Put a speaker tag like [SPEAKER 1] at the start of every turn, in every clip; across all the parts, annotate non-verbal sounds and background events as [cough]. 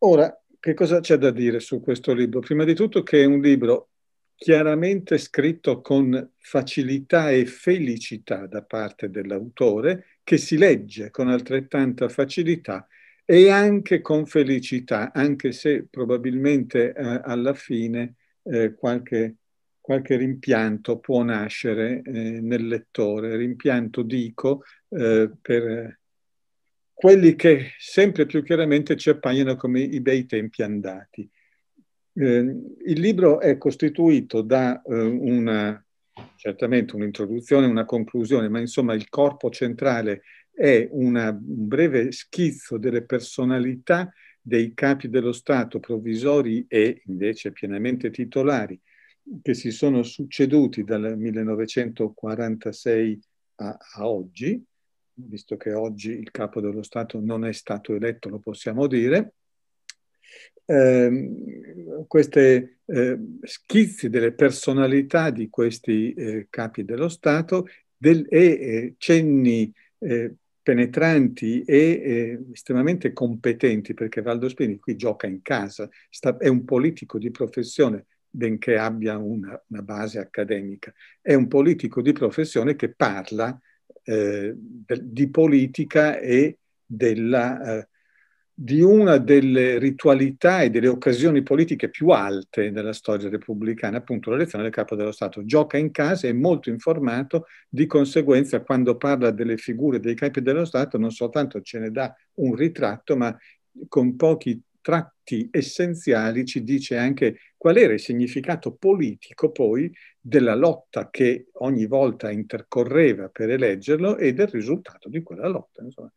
[SPEAKER 1] Ora, che cosa c'è da dire su questo libro? Prima di tutto che è un libro chiaramente scritto con facilità e felicità da parte dell'autore, che si legge con altrettanta facilità e anche con felicità, anche se probabilmente eh, alla fine eh, qualche, qualche, rimpianto può nascere eh, nel lettore. Rimpianto dico eh, per quelli che sempre più chiaramente ci appaiono come i bei tempi andati. Eh, il libro è costituito da eh, una, certamente un'introduzione, una conclusione, ma insomma il corpo centrale è una, un breve schizzo delle personalità dei capi dello Stato provvisori e invece pienamente titolari che si sono succeduti dal 1946 a, a oggi, visto che oggi il capo dello Stato non è stato eletto, lo possiamo dire, eh, questi eh, schizzi delle personalità di questi eh, capi dello Stato del, e eh, cenni eh, penetranti e eh, estremamente competenti, perché Valdo Spini qui gioca in casa, sta, è un politico di professione, benché abbia una, una base accademica, è un politico di professione che parla eh, di politica e della, eh, di una delle ritualità e delle occasioni politiche più alte della storia repubblicana, appunto l'elezione del capo dello Stato. Gioca in casa, è molto informato, di conseguenza quando parla delle figure dei capi dello Stato non soltanto ce ne dà un ritratto, ma con pochi tratti essenziali ci dice anche qual era il significato politico poi della lotta che ogni volta intercorreva per eleggerlo e del risultato di quella lotta. Insomma,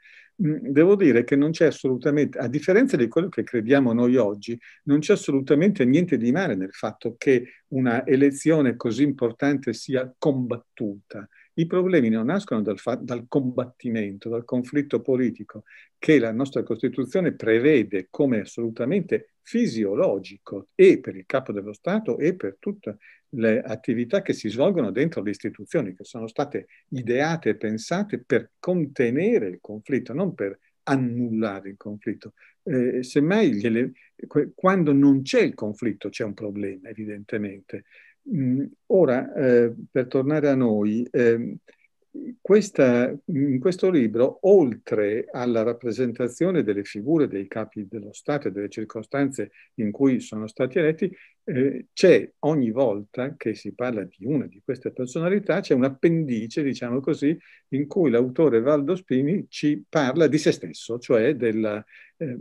[SPEAKER 1] mm, devo dire che non c'è assolutamente, a differenza di quello che crediamo noi oggi, non c'è assolutamente niente di male nel fatto che una elezione così importante sia combattuta i problemi non nascono dal, dal, combattimento, dal conflitto politico che la nostra Costituzione prevede come assolutamente fisiologico e per il capo dello Stato e per tutte le attività che si svolgono dentro le istituzioni, che sono state ideate e pensate per contenere il conflitto, non per annullare il conflitto. Eh, semmai, quando non c'è il conflitto c'è un problema, evidentemente. Mm, ora, eh, per tornare a noi, eh, questa, in questo libro, oltre alla rappresentazione delle figure dei capi dello Stato e delle circostanze in cui sono stati eletti, eh, c'è ogni volta che si parla di una di queste personalità, c'è un appendice, diciamo così, in cui l'autore Valdo Spini ci parla di se stesso, cioè della, eh,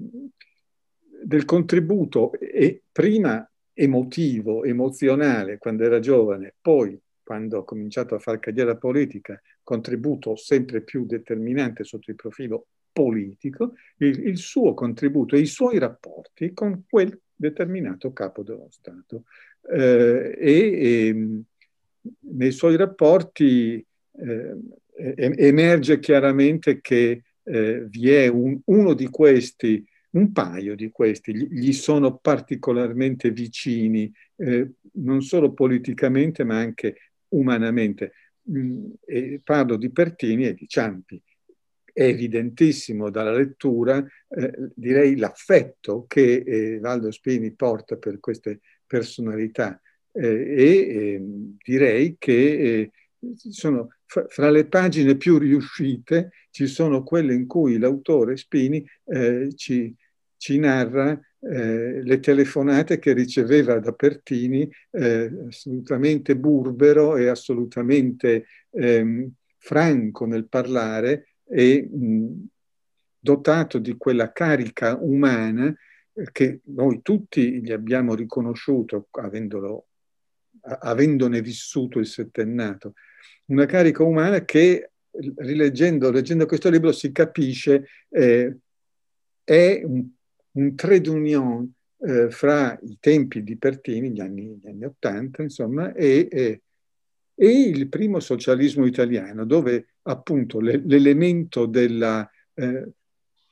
[SPEAKER 1] del contributo e prima emotivo, emozionale quando era giovane, poi quando ha cominciato a fare carriera politica, contributo sempre più determinante sotto il profilo politico, il, il suo contributo e i suoi rapporti con quel determinato capo dello Stato. Eh, e, e, ehm, nei suoi rapporti eh, emerge chiaramente che eh, vi è un, uno di questi un paio di questi gli sono particolarmente vicini, eh, non solo politicamente ma anche umanamente. Mm, e parlo di Pertini e di Ciampi. È evidentissimo dalla lettura, eh, direi, l'affetto che eh, Valdo Spini porta per queste personalità eh, e ehm, direi che eh, sono fra le pagine più riuscite ci sono quelle in cui l'autore Spini eh, ci ci narra eh, le telefonate che riceveva da Pertini, eh, assolutamente burbero e assolutamente ehm, franco nel parlare e mh, dotato di quella carica umana eh, che noi tutti gli abbiamo riconosciuto, avendolo, avendone vissuto il settennato. Una carica umana che, rileggendo leggendo questo libro, si capisce eh, è un un trade d'union eh, fra i tempi di Pertini, gli anni, gli anni 80, insomma, e, e, e, il primo socialismo italiano, dove appunto le, l'elemento della eh,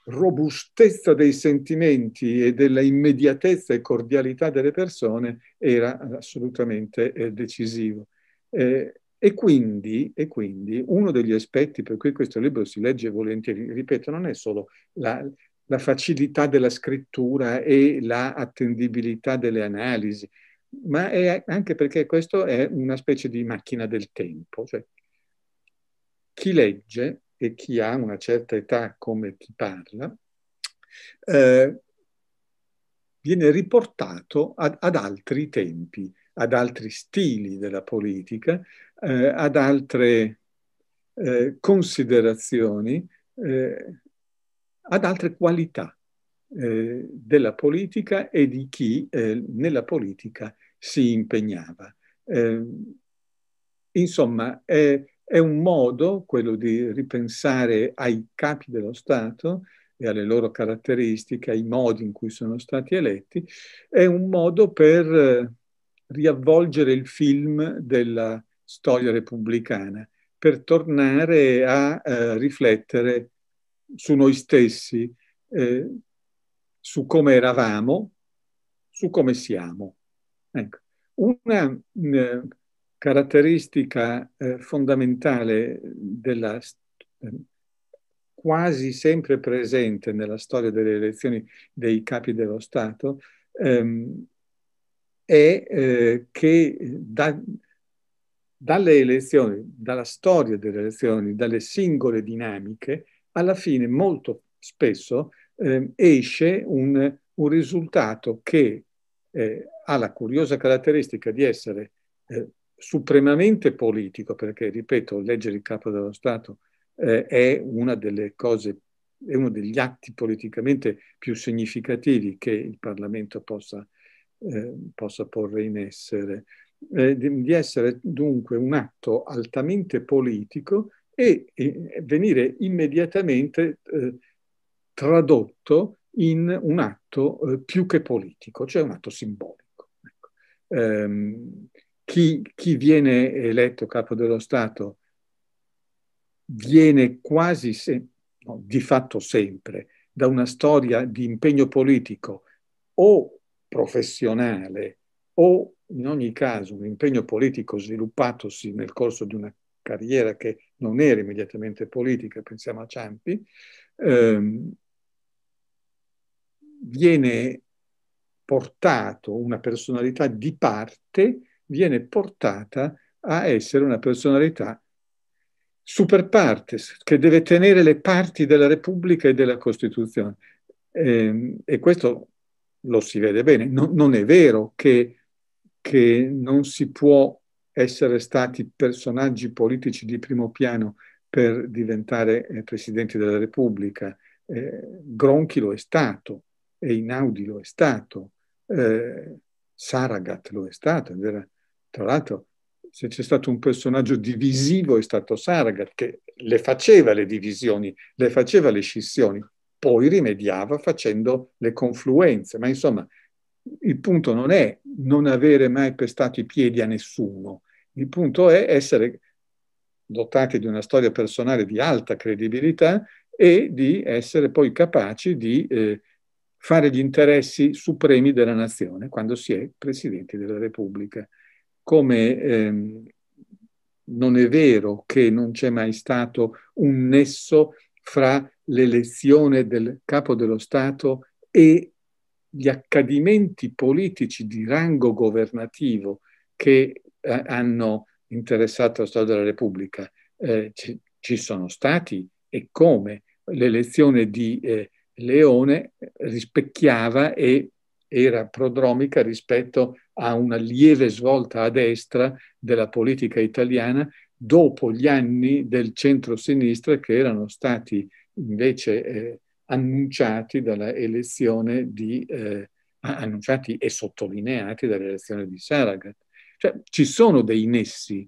[SPEAKER 1] robustezza dei sentimenti e della immediatezza e cordialità delle persone era assolutamente eh, decisivo. Eh, e quindi, e quindi, uno degli aspetti per cui questo libro si legge volentieri, ripeto, non è solo la, la facilità della scrittura e la attendibilità delle analisi, ma è anche perché questo è una specie di macchina del tempo. Cioè, chi legge e chi ha una certa età come chi parla, eh, viene riportato ad, ad, altri tempi, ad altri stili della politica, eh, ad altre eh, considerazioni eh, ad altre qualità eh, della politica e di chi eh, nella politica si impegnava. Eh, insomma, è, è, un modo quello di ripensare ai capi dello Stato e alle loro caratteristiche, ai modi in cui sono stati eletti, è un modo per eh, riavvolgere il film della storia repubblicana, per tornare a eh, riflettere su noi stessi, eh, su come eravamo, su come siamo. Ecco. Una eh, caratteristica eh, fondamentale della, quasi sempre presente nella storia delle elezioni dei capi dello Stato ehm, è eh, che da, dalle elezioni, dalla storia delle elezioni, dalle singole dinamiche, alla fine molto spesso eh, esce un, un, risultato che eh, ha la curiosa caratteristica di essere eh, supremamente politico, perché, ripeto, leggere il capo dello Stato eh, è una delle cose, è uno degli atti politicamente più significativi che il Parlamento possa, eh, possa porre in essere. Eh, di, di essere dunque un atto altamente politico e venire immediatamente eh, tradotto in un atto eh, più che politico, cioè un atto simbolico. Ecco. Ehm, chi, chi, viene eletto capo dello Stato viene quasi, se, no, di fatto sempre, da una storia di impegno politico o professionale o in ogni caso un impegno politico sviluppatosi nel corso di una carriera che non era immediatamente politica, pensiamo a Ciampi, mm. ehm, viene portato una personalità di parte, viene portata a essere una personalità super partes, che deve tenere le parti della Repubblica e della Costituzione. Eh, e questo lo si vede bene. No, non è vero che, che non si può essere stati personaggi politici di primo piano per diventare eh, Presidente della Repubblica. Eh, Gronchi lo è stato, Einaudi lo è stato, eh, Saragat lo è stato. Era, tra l'altro, se c'è stato un personaggio divisivo è stato Saragat, che le faceva le divisioni, le faceva le scissioni, poi rimediava facendo le confluenze. Ma insomma, il punto non è non avere mai pestato i piedi a nessuno, il punto è essere dotati di una storia personale di alta credibilità e di essere poi capaci di eh, fare gli interessi supremi della nazione quando si è Presidenti della Repubblica. Come ehm, non è vero che non c'è mai stato un nesso fra l'elezione del capo dello Stato e gli accadimenti politici di rango governativo che eh, hanno interessato la storia della Repubblica eh, ci, ci, sono stati e come l'elezione di eh, Leone rispecchiava e era prodromica rispetto a una lieve svolta a destra della politica italiana dopo gli anni del centro-sinistra che erano stati invece eh, annunciati dalla elezione di, eh, annunciati e sottolineati dall'elezione di Saragat. Cioè, ci sono dei nessi.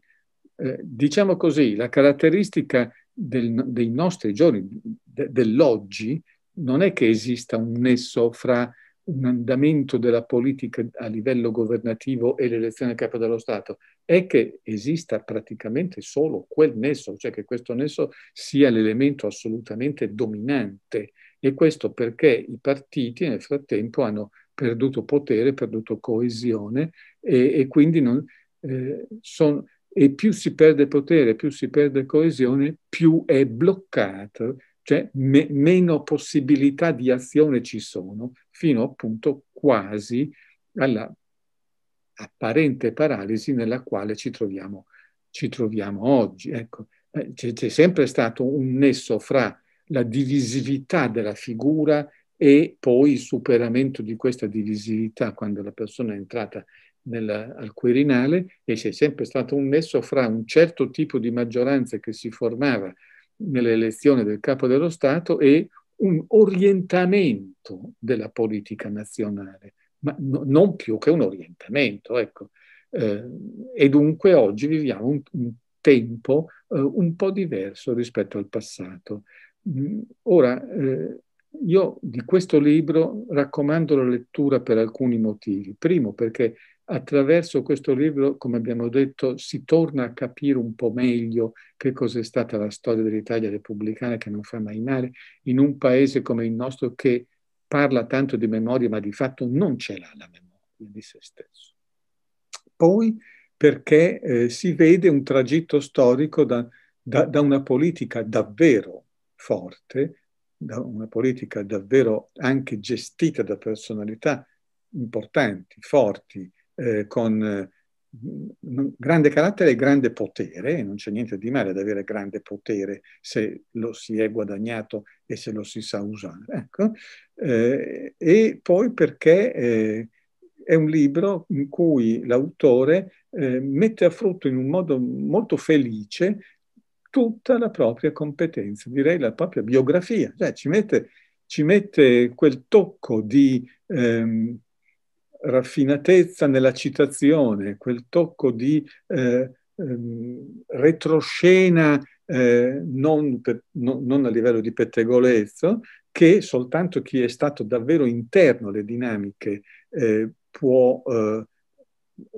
[SPEAKER 1] Eh, diciamo così, la caratteristica del, dei nostri giorni, de, dell'oggi, non è che esista un nesso fra un andamento della politica a livello governativo e l'elezione del capo dello Stato, è che esista praticamente solo quel nesso, cioè che questo nesso sia l'elemento assolutamente dominante. E questo perché i partiti nel frattempo hanno perduto potere, perduto coesione e, e quindi non, eh, son, e più si perde potere, più si perde coesione, più è bloccato, cioè me, meno possibilità di azione ci sono, fino appunto quasi alla apparente paralisi nella quale ci troviamo, ci troviamo oggi. Ecco, eh, c'è sempre stato un nesso fra la divisività della figura e poi il superamento di questa divisività quando la persona è entrata nella, al Quirinale e c'è sempre stato un nesso fra un certo tipo di maggioranza che si formava nell'elezione del capo dello Stato e un orientamento della politica nazionale, ma no, non più che un orientamento. Ecco. Eh, e dunque oggi viviamo un, un tempo eh, un po' diverso rispetto al passato. Mm, ora, eh, io di questo libro raccomando la lettura per alcuni motivi. Primo perché attraverso questo libro, come abbiamo detto, si torna a capire un po' meglio che cos'è stata la storia dell'Italia repubblicana che non fa mai male in un paese come il nostro che parla tanto di memoria ma di fatto non ce l'ha la memoria di se stesso. Poi perché eh, si vede un tragitto storico da, da, da una politica davvero forte da una politica davvero anche gestita da personalità importanti, forti, eh, con eh, grande carattere e grande potere, e non c'è niente di male ad avere grande potere se lo si è guadagnato e se lo si sa usare. Ecco. Eh, e poi perché eh, è un libro in cui l'autore eh, mette a frutto in un modo molto felice tutta la propria competenza, direi la propria biografia, cioè ci mette, ci mette quel tocco di ehm, raffinatezza nella citazione, quel tocco di eh, ehm, retroscena eh, non, per, no, non, a livello di pettegolezzo, che soltanto chi è stato davvero interno alle dinamiche eh, può eh,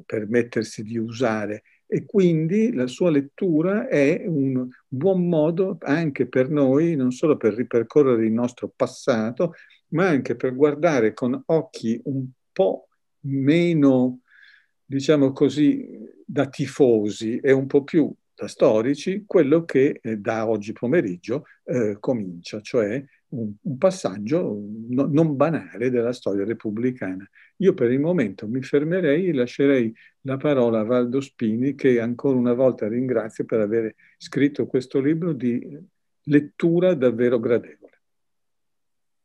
[SPEAKER 1] permettersi di usare e quindi la sua lettura è un buon modo anche per noi, non solo per ripercorrere il nostro passato, ma anche per guardare con occhi un po' meno, diciamo così, da tifosi e un po' più da storici, quello che eh, da oggi pomeriggio eh, comincia, cioè un, un passaggio no, non banale della storia repubblicana. Io per il momento mi fermerei e lascerei la parola a Valdo Spini, che ancora una volta ringrazio per aver scritto questo libro di lettura davvero gradevole.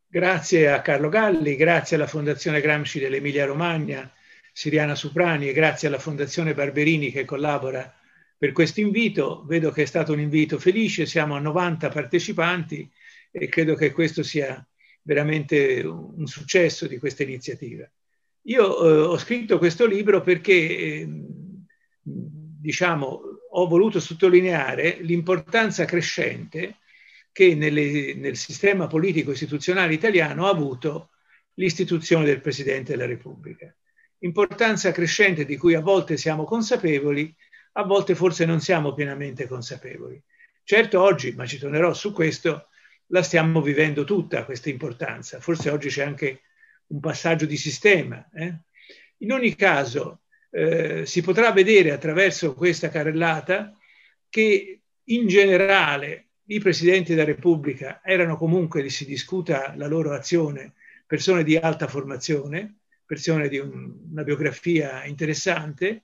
[SPEAKER 2] Grazie a Carlo Galli, grazie alla Fondazione Gramsci dell'Emilia Romagna, Siriana Suprani e grazie alla Fondazione Barberini che collabora per questo invito. Vedo che è stato un invito felice, siamo a 90 partecipanti e credo che questo sia veramente un successo di questa iniziativa. Io eh, ho scritto questo libro perché, eh, diciamo, ho voluto sottolineare l'importanza crescente che nelle, nel sistema politico istituzionale italiano ha avuto l'istituzione del Presidente della Repubblica. Importanza crescente di cui a volte siamo consapevoli, a volte forse non siamo pienamente consapevoli. Certo oggi, ma ci tornerò su questo, la stiamo vivendo tutta questa importanza. Forse oggi c'è anche un passaggio di sistema. Eh? In ogni caso, eh, si potrà vedere attraverso questa carrellata che in generale i presidenti della Repubblica erano comunque, si discuta la loro azione, persone di alta formazione, persone di un, una biografia interessante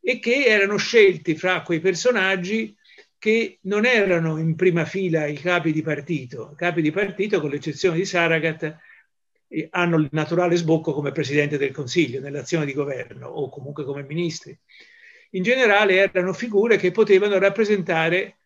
[SPEAKER 2] e che erano scelti fra quei personaggi che non erano in prima fila i capi di partito. I capi di partito, con l'eccezione di Saragat, eh, hanno il naturale sbocco come presidente del Consiglio, nell'azione di governo o comunque come ministri. In generale erano figure che potevano rappresentare,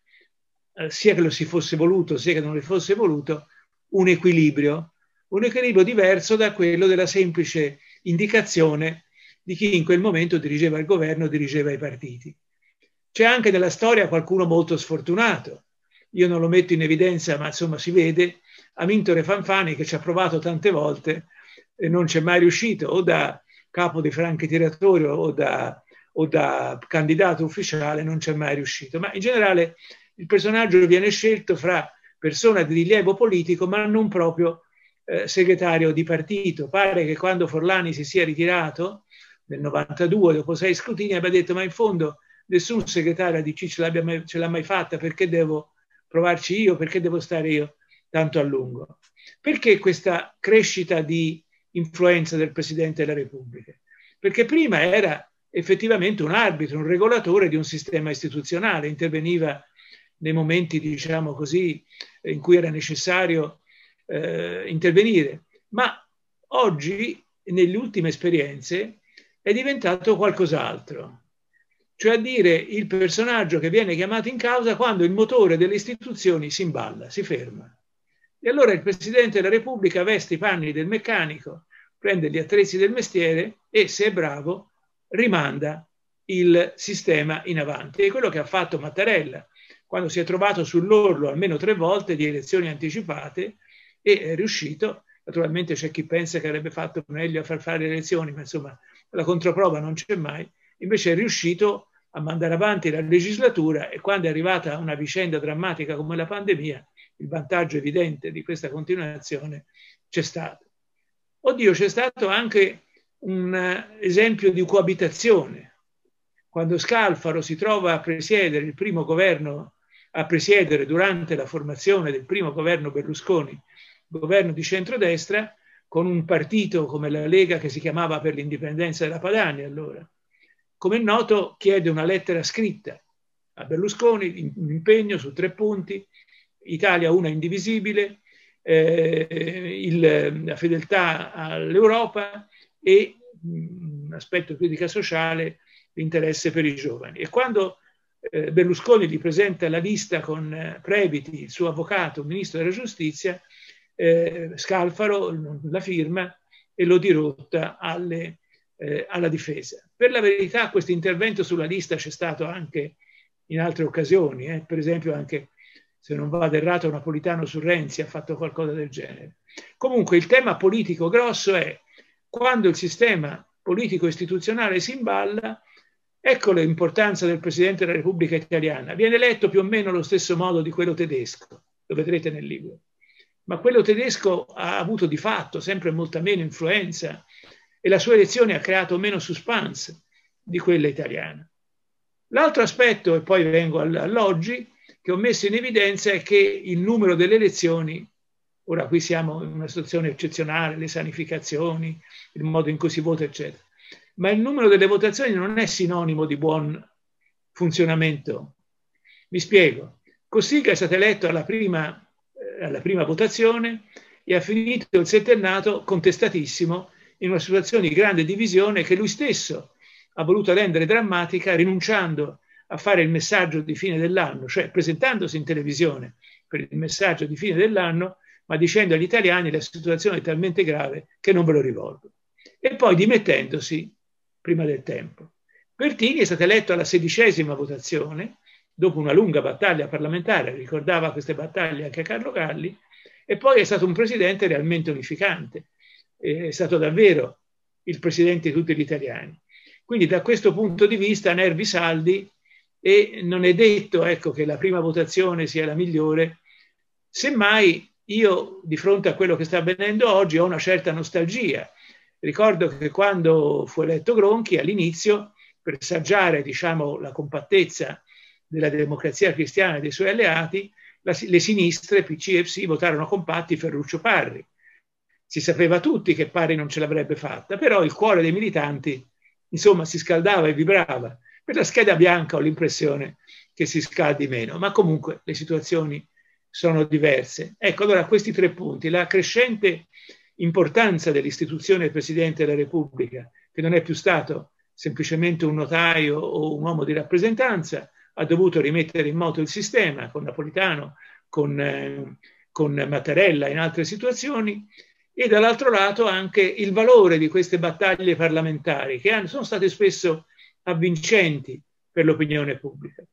[SPEAKER 2] eh, sia che lo si fosse voluto, sia che non lo fosse voluto, un equilibrio, un equilibrio diverso da quello della semplice indicazione di chi in quel momento dirigeva il governo, dirigeva i partiti. C'è anche nella storia qualcuno molto sfortunato. Io non lo metto in evidenza, ma insomma si vede. Amintore Fanfani che ci ha provato tante volte e non ci è mai riuscito, o da capo di franchi tiratori o da, o da candidato ufficiale non ci è mai riuscito. Ma in generale il personaggio viene scelto fra persona di rilievo politico, ma non proprio eh, segretario di partito. Pare che quando Forlani si sia ritirato nel 92, dopo sei scrutini, abbia detto ma in fondo nessun segretario di ce, ce l'ha mai fatta, perché devo provarci io, perché devo stare io tanto a lungo? Perché questa crescita di influenza del Presidente della Repubblica? Perché prima era effettivamente un arbitro, un regolatore di un sistema istituzionale, interveniva nei momenti, diciamo così, in cui era necessario eh, intervenire. Ma oggi, nelle ultime esperienze, è diventato qualcos'altro cioè a dire il personaggio che viene chiamato in causa quando il motore delle istituzioni si imballa, si ferma. E allora il Presidente della Repubblica veste i panni del meccanico, prende gli attrezzi del mestiere e, se è bravo, rimanda il sistema in avanti. È quello che ha fatto Mattarella quando si è trovato sull'orlo almeno tre volte di elezioni anticipate e è riuscito. Naturalmente c'è chi pensa che avrebbe fatto meglio a far fare le elezioni, ma insomma la controprova non c'è mai. Invece è riuscito a mandare avanti la legislatura e quando è arrivata una vicenda drammatica come la pandemia, il vantaggio evidente di questa continuazione c'è stato. Oddio, c'è stato anche un eh, esempio di coabitazione. Quando Scalfaro si trova a presiedere il primo governo, a presiedere durante la formazione del primo governo Berlusconi, governo di centrodestra, con un partito come la Lega che si chiamava per l'indipendenza della Padania allora, come è noto, chiede una lettera scritta a Berlusconi, un impegno su tre punti, Italia una indivisibile, eh, il, la fedeltà all'Europa e mm, un aspetto critica sociale, l'interesse per i giovani. E quando eh, Berlusconi gli presenta la lista con eh, Prebiti, il suo avvocato, ministro della giustizia, eh, Scalfaro la firma e lo dirotta alle, eh, alla difesa. Per la verità questo intervento sulla lista c'è stato anche in altre occasioni, eh? per esempio anche, se non vado errato, Napolitano su Renzi ha fatto qualcosa del genere. Comunque il tema politico grosso è quando il sistema politico istituzionale si imballa, ecco l'importanza del Presidente della Repubblica italiana. Viene eletto più o meno allo stesso modo di quello tedesco, lo vedrete nel libro. Ma quello tedesco ha avuto di fatto sempre molta meno influenza e la sua elezione ha creato meno suspense di quella italiana. L'altro aspetto, e poi vengo all'oggi, che ho messo in evidenza è che il numero delle elezioni, ora qui siamo in una situazione eccezionale, le sanificazioni, il modo in cui si vota, eccetera, ma il numero delle votazioni non è sinonimo di buon funzionamento. Mi spiego. Cossiga è stato eletto alla prima, eh, alla prima votazione e ha finito il settennato contestatissimo in una situazione di grande divisione che lui stesso ha voluto rendere drammatica rinunciando a fare il messaggio di fine dell'anno, cioè presentandosi in televisione per il messaggio di fine dell'anno, ma dicendo agli italiani la situazione è talmente grave che non ve lo rivolgo. E poi dimettendosi prima del tempo. Bertini è stato eletto alla sedicesima votazione, dopo una lunga battaglia parlamentare, ricordava queste battaglie anche a Carlo Galli, e poi è stato un presidente realmente unificante, è stato davvero il presidente di tutti gli italiani. Quindi da questo punto di vista nervi saldi e non è detto ecco, che la prima votazione sia la migliore, semmai io di fronte a quello che sta avvenendo oggi ho una certa nostalgia. Ricordo che quando fu eletto Gronchi all'inizio, per saggiare diciamo, la compattezza della democrazia cristiana e dei suoi alleati, la, le sinistre, PC e PSI, votarono compatti Ferruccio Parri si sapeva tutti che Pari non ce l'avrebbe fatta, però il cuore dei militanti, insomma, si scaldava e vibrava. Per la scheda bianca ho l'impressione che si scaldi meno, ma comunque le situazioni sono diverse. Ecco, allora questi tre punti, la crescente importanza dell'istituzione del Presidente della Repubblica, che non è più stato semplicemente un notaio o un uomo di rappresentanza, ha dovuto rimettere in moto il sistema con Napolitano, con, eh, con Mattarella in altre situazioni, e dall'altro lato anche il valore di queste battaglie parlamentari che sono state spesso avvincenti per l'opinione pubblica.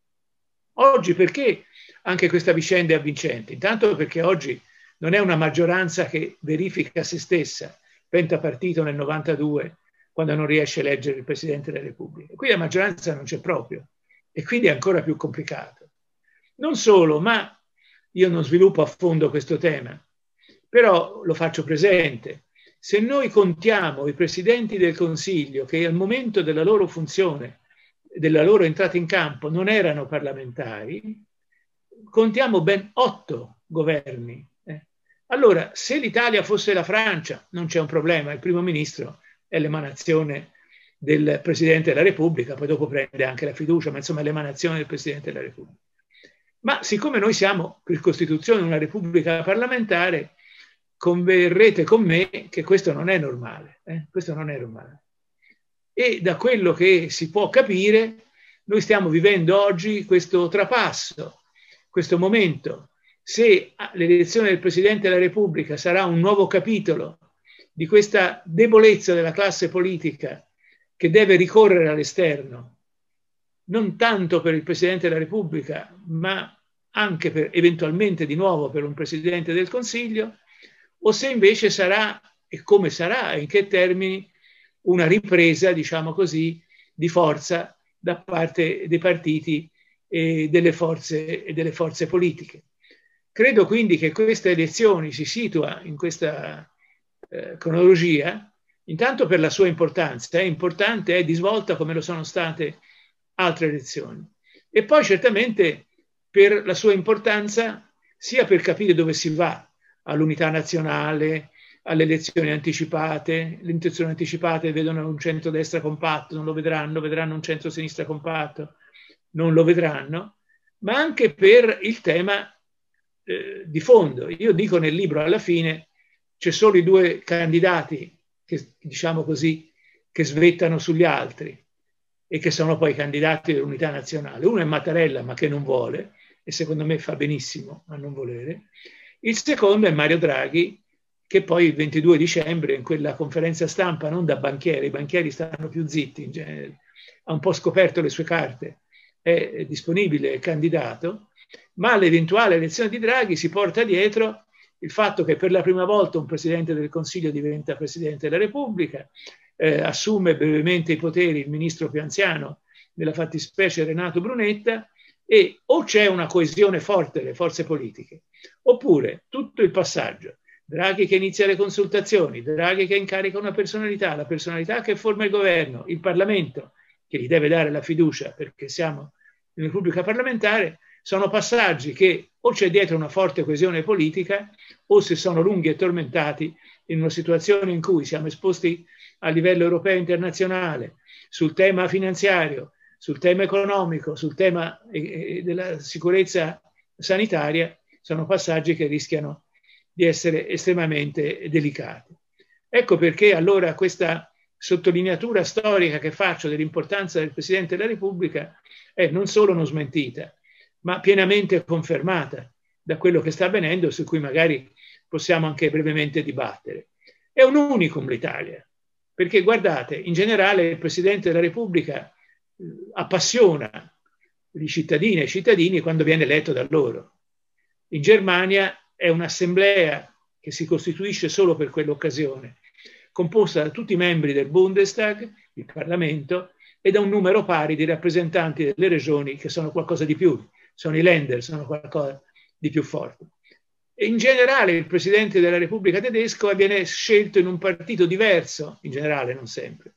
[SPEAKER 2] Oggi perché anche questa vicenda è avvincente? Intanto perché oggi non è una maggioranza che verifica se stessa, pentapartito nel 92, quando non riesce a eleggere il Presidente della Repubblica. Qui la maggioranza non c'è proprio e quindi è ancora più complicato. Non solo, ma io non sviluppo a fondo questo tema, però lo faccio presente, se noi contiamo i presidenti del Consiglio che al momento della loro funzione, della loro entrata in campo, non erano parlamentari, contiamo ben otto governi. Eh. Allora, se l'Italia fosse la Francia, non c'è un problema, il primo ministro è l'emanazione del Presidente della Repubblica, poi dopo prende anche la fiducia, ma insomma è l'emanazione del Presidente della Repubblica. Ma siccome noi siamo per Costituzione una Repubblica parlamentare, converrete con me che questo non è normale, eh? questo non è normale. E da quello che si può capire, noi stiamo vivendo oggi questo trapasso, questo momento. Se l'elezione del Presidente della Repubblica sarà un nuovo capitolo di questa debolezza della classe politica che deve ricorrere all'esterno, non tanto per il Presidente della Repubblica, ma anche per, eventualmente di nuovo per un Presidente del Consiglio, o se invece sarà e come sarà, in che termini, una ripresa, diciamo così, di forza da parte dei partiti e delle forze, e delle forze politiche. Credo quindi che questa elezione si situa in questa eh, cronologia, intanto per la sua importanza, è importante, è di svolta come lo sono state altre elezioni, e poi certamente per la sua importanza sia per capire dove si va, all'unità nazionale, alle elezioni anticipate, le intenzioni anticipate vedono un centro-destra compatto, non lo vedranno, vedranno un centro-sinistra compatto, non lo vedranno, ma anche per il tema eh, di fondo. Io dico nel libro alla fine c'è solo i due candidati che, diciamo così, che svettano sugli altri e che sono poi candidati dell'unità nazionale. Uno è Mattarella, ma che non vuole, e secondo me fa benissimo a non volere, il secondo è Mario Draghi, che poi il 22 dicembre in quella conferenza stampa, non da banchiere, i banchieri stanno più zitti in cioè, genere, ha un po' scoperto le sue carte, è disponibile, è candidato, ma all'eventuale elezione di Draghi si porta dietro il fatto che per la prima volta un Presidente del Consiglio diventa Presidente della Repubblica, eh, assume brevemente i poteri il Ministro più anziano, nella fattispecie Renato Brunetta, e o c'è una coesione forte delle forze politiche, oppure tutto il passaggio, Draghi che inizia le consultazioni, Draghi che incarica una personalità, la personalità che forma il governo, il Parlamento che gli deve dare la fiducia perché siamo in Repubblica parlamentare, sono passaggi che o c'è dietro una forte coesione politica o se sono lunghi e tormentati in una situazione in cui siamo esposti a livello europeo e internazionale sul tema finanziario, sul tema economico, sul tema eh, eh, della sicurezza sanitaria, sono passaggi che rischiano di essere estremamente delicati. Ecco perché allora questa sottolineatura storica che faccio dell'importanza del Presidente della Repubblica è non solo non smentita, ma pienamente confermata da quello che sta avvenendo, su cui magari possiamo anche brevemente dibattere. È un unicum l'Italia, perché guardate, in generale il Presidente della Repubblica appassiona i cittadini e i cittadini quando viene eletto da loro. In Germania è un'assemblea che si costituisce solo per quell'occasione, composta da tutti i membri del Bundestag, il Parlamento, e da un numero pari di rappresentanti delle regioni che sono qualcosa di più, sono i Länder, sono qualcosa di più forte. E in generale il Presidente della Repubblica tedesco viene scelto in un partito diverso, in generale non sempre,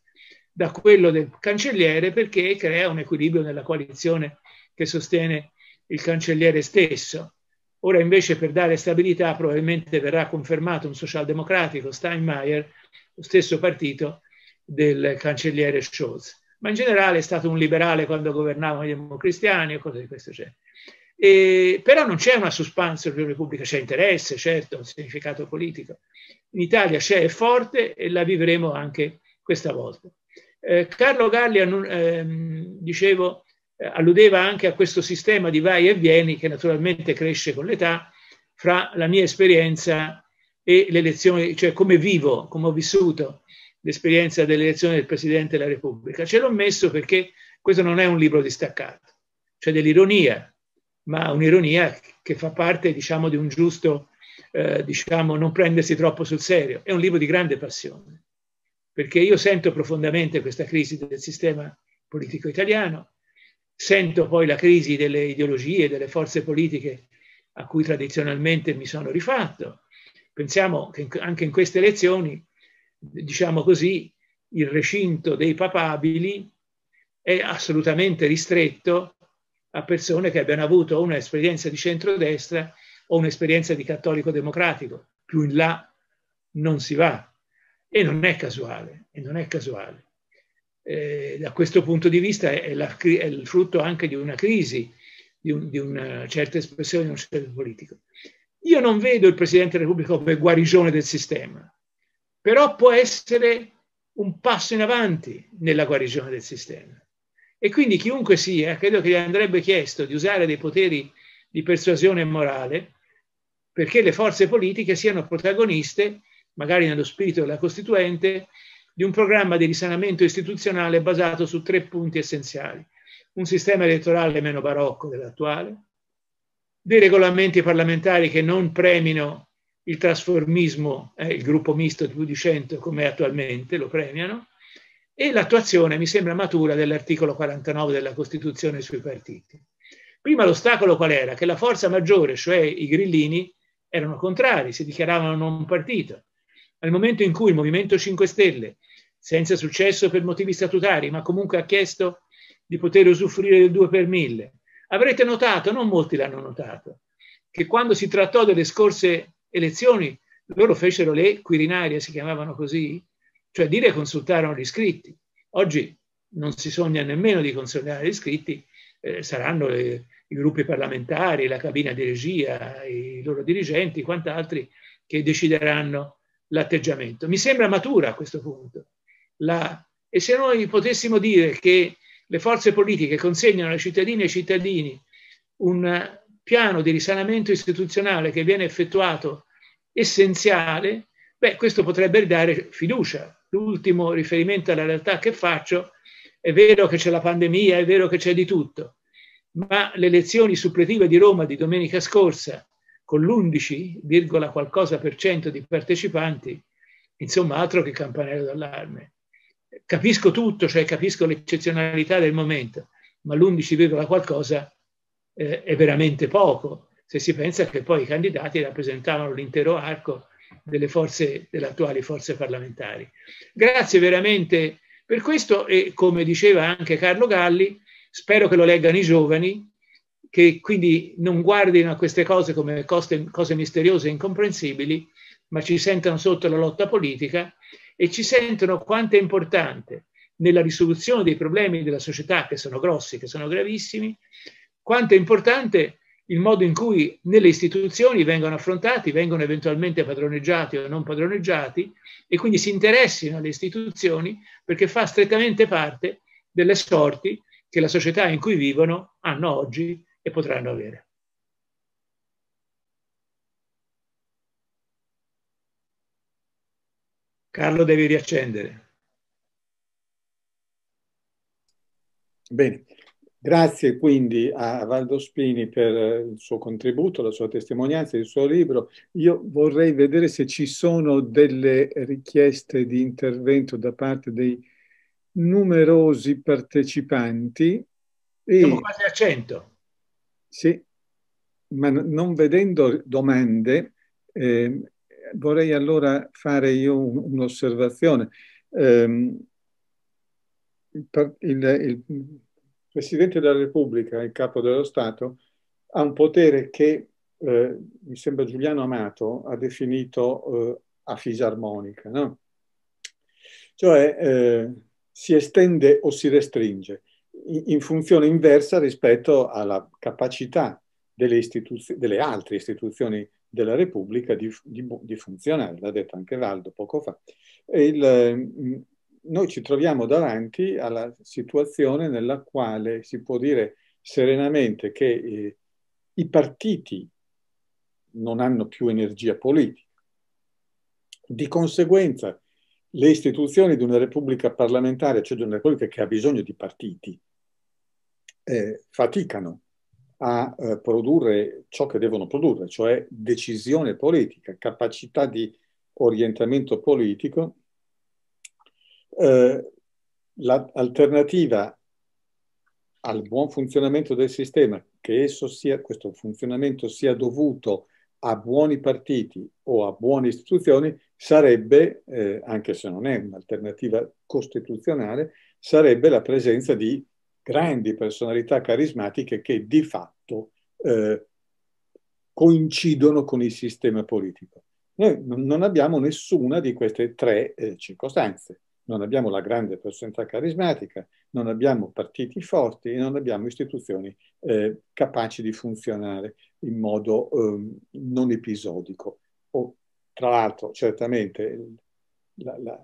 [SPEAKER 2] da quello del cancelliere perché crea un equilibrio nella coalizione che sostiene il cancelliere stesso. Ora invece per dare stabilità probabilmente verrà confermato un socialdemocratico, Steinmeier, lo stesso partito del cancelliere Scholz. Ma in generale è stato un liberale quando governavano i democristiani o cose di questo genere. E, però non c'è una suspense della Repubblica, c'è interesse, certo, un significato politico. In Italia c'è, è forte e la vivremo anche questa volta. Eh, Carlo Galli, ehm, dicevo, eh, alludeva anche a questo sistema di vai e vieni che naturalmente cresce con l'età fra la mia esperienza e l'elezione, cioè come vivo, come ho vissuto l'esperienza dell'elezione del Presidente della Repubblica. Ce l'ho messo perché questo non è un libro distaccato, cioè dell'ironia, ma un'ironia che fa parte, diciamo, di un giusto, eh, diciamo, non prendersi troppo sul serio. È un libro di grande passione perché io sento profondamente questa crisi del sistema politico italiano, sento poi la crisi delle ideologie, delle forze politiche a cui tradizionalmente mi sono rifatto. Pensiamo che anche in queste elezioni, diciamo così, il recinto dei papabili è assolutamente ristretto a persone che abbiano avuto un'esperienza di centrodestra o un'esperienza di cattolico democratico. Più in là non si va. E non è casuale, e non è casuale. Eh, da questo punto di vista è, la, è, il frutto anche di una crisi, di, un, di una certa espressione di un certo politico. Io non vedo il Presidente della Repubblica come guarigione del sistema, però può essere un passo in avanti nella guarigione del sistema. E quindi chiunque sia, credo che gli andrebbe chiesto di usare dei poteri di persuasione morale perché le forze politiche siano protagoniste magari nello spirito della Costituente, di un programma di risanamento istituzionale basato su tre punti essenziali. Un sistema elettorale meno barocco dell'attuale, dei regolamenti parlamentari che non premino il trasformismo, eh, il gruppo misto più di 100 come attualmente lo premiano, e l'attuazione, mi sembra matura, dell'articolo 49 della Costituzione sui partiti. Prima l'ostacolo qual era? Che la forza maggiore, cioè i grillini, erano contrari, si dichiaravano non partito. Al momento in cui il Movimento 5 Stelle, senza successo per motivi statutari, ma comunque ha chiesto di poter usufruire del 2 per 1000, avrete notato, non molti l'hanno notato, che quando si trattò delle scorse elezioni, loro fecero le quirinarie, si chiamavano così, cioè dire consultarono gli iscritti. Oggi non si sogna nemmeno di consultare gli iscritti, eh, saranno le, i gruppi parlamentari, la cabina di regia, i loro dirigenti, quant'altri che decideranno l'atteggiamento. Mi sembra matura a questo punto. La, e se noi potessimo dire che le forze politiche consegnano ai cittadini e ai cittadini un piano di risanamento istituzionale che viene effettuato essenziale, beh, questo potrebbe dare fiducia. L'ultimo riferimento alla realtà che faccio, è vero che c'è la pandemia, è vero che c'è di tutto, ma le elezioni suppletive di Roma di domenica scorsa con l'11, qualcosa per cento di partecipanti, insomma altro che campanello d'allarme. Capisco tutto, cioè capisco l'eccezionalità del momento, ma l'11, qualcosa eh, è veramente poco, se si pensa che poi i candidati rappresentavano l'intero arco delle forze, delle attuali forze parlamentari. Grazie veramente per questo e come diceva anche Carlo Galli, spero che lo leggano i giovani, che quindi non guardino a queste cose come cose, cose misteriose e incomprensibili, ma ci sentano sotto la lotta politica e ci sentono quanto è importante nella risoluzione dei problemi della società, che sono grossi, che sono gravissimi, quanto è importante il modo in cui nelle istituzioni vengono affrontati, vengono eventualmente padroneggiati o non padroneggiati, e quindi si interessino alle istituzioni perché fa strettamente parte delle sorti che la società in cui vivono hanno oggi e potranno avere.
[SPEAKER 1] Carlo devi riaccendere. Bene, grazie quindi a Valdo Spini per eh, il suo contributo, la sua testimonianza, il suo libro. Io vorrei vedere se ci sono delle richieste di intervento da parte dei numerosi partecipanti. E... Siamo quasi a 100. Sì, ma non vedendo domande, eh, vorrei allora fare io un'osservazione. Eh, il, il, il, Presidente della Repubblica, il Capo dello Stato, ha un potere che, eh, mi sembra Giuliano Amato, ha definito eh, a fisarmonica, no? Cioè eh, si estende o si restringe in funzione inversa rispetto alla capacità delle, istituz- delle altre istituzioni della Repubblica di, di, di, funzionare, l'ha detto anche Valdo poco fa. Il, mm, noi ci troviamo davanti alla situazione nella quale si può dire serenamente che eh, i partiti non hanno più energia politica. Di conseguenza le istituzioni di una repubblica parlamentare, cioè di una repubblica che ha bisogno di partiti, eh, faticano a eh, produrre ciò che devono produrre, cioè decisione politica, capacità di orientamento politico. Eh, l'alternativa al buon funzionamento del sistema, che sia, questo funzionamento sia dovuto a buoni partiti o a buone istituzioni, sarebbe, eh, anche se non è un'alternativa costituzionale, sarebbe la presenza di grandi personalità carismatiche che di fatto eh, coincidono con il sistema politico. Noi non abbiamo nessuna di queste tre eh, circostanze. Non abbiamo la grande personalità carismatica, non abbiamo partiti forti e non abbiamo istituzioni eh, capaci di funzionare in modo eh, non episodico o tra l'altro, certamente, la, la,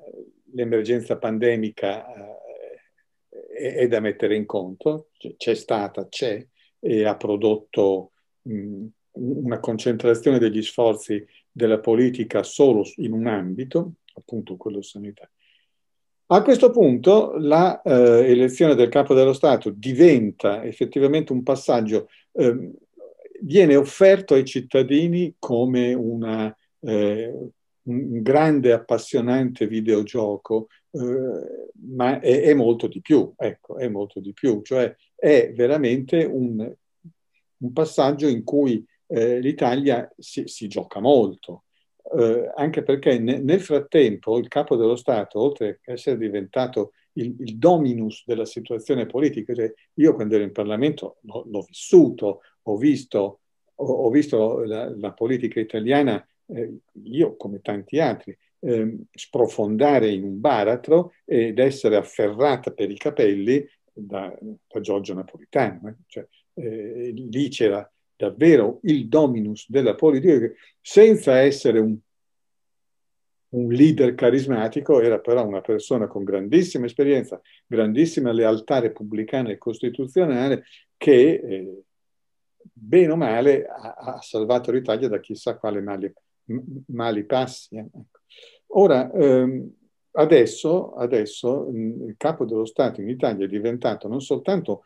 [SPEAKER 1] l'emergenza pandemica eh, è, è, da mettere in conto, c'è stata, c'è, e ha prodotto mh, una concentrazione degli sforzi della politica solo in un ambito, appunto quello sanitario. A questo punto la eh, elezione del capo dello Stato diventa effettivamente un passaggio, eh, viene offerto ai cittadini come una eh, un grande appassionante videogioco, eh, ma è, è, molto di più, ecco, è molto di più, cioè è veramente un, un passaggio in cui eh, l'Italia si, si, gioca molto, eh, anche perché ne, nel frattempo il capo dello Stato, oltre a essere diventato il, il, dominus della situazione politica. Cioè, io quando ero in Parlamento l'ho, vissuto, ho visto, ho, ho visto la, la, politica italiana eh, io come tanti altri, eh, sprofondare in un baratro ed essere afferrata per i capelli da, da Giorgio Napolitano. Eh. Cioè, eh, lì c'era davvero il dominus della politica, che senza essere un un leader carismatico, era però una persona con grandissima esperienza, grandissima lealtà repubblicana e costituzionale che, eh, bene o male, ha, ha salvato l'Italia da chissà quale male mali passi. Eh, ecco. Ora, ehm, adesso, adesso il capo dello Stato in Italia è diventato non soltanto,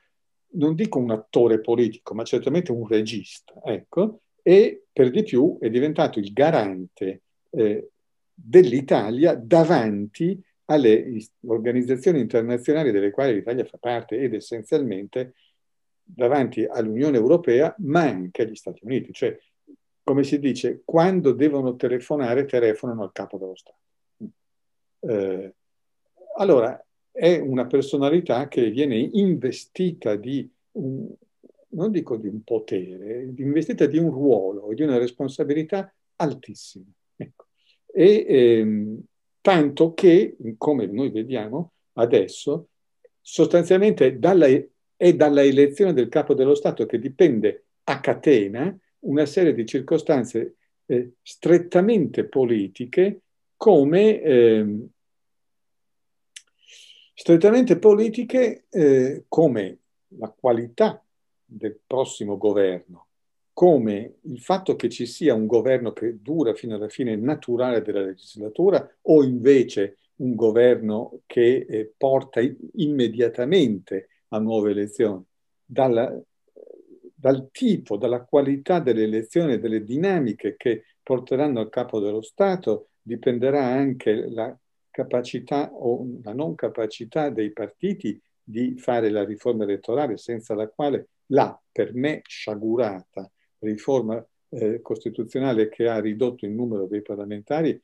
[SPEAKER 1] non dico un attore politico, ma certamente un regista, ecco, e per di più è diventato il garante eh, dell'Italia davanti alle organizzazioni internazionali delle quali l'Italia fa parte ed essenzialmente davanti all'Unione Europea, ma anche agli Stati Uniti. Cioè come si dice, quando devono telefonare, telefonano al capo dello Stato. Eh, allora, è una personalità che viene investita di, un, non dico di un potere, investita di un ruolo e di una responsabilità altissima. Ecco. E, ehm, tanto che, come noi vediamo adesso, sostanzialmente dalla, è dalla elezione del capo dello Stato che dipende a catena una serie di circostanze eh, strettamente politiche come eh, strettamente politiche eh, come la qualità del prossimo governo, come il fatto che ci sia un governo che dura fino alla fine naturale della legislatura o invece un governo che eh, porta immediatamente a nuove elezioni. Dalla, dal tipo, dalla qualità delle elezioni e delle dinamiche che porteranno al capo dello Stato dipenderà anche la capacità o la non capacità dei partiti di fare la riforma elettorale senza la quale la, per me, sciagurata riforma eh, costituzionale che ha ridotto il numero dei parlamentari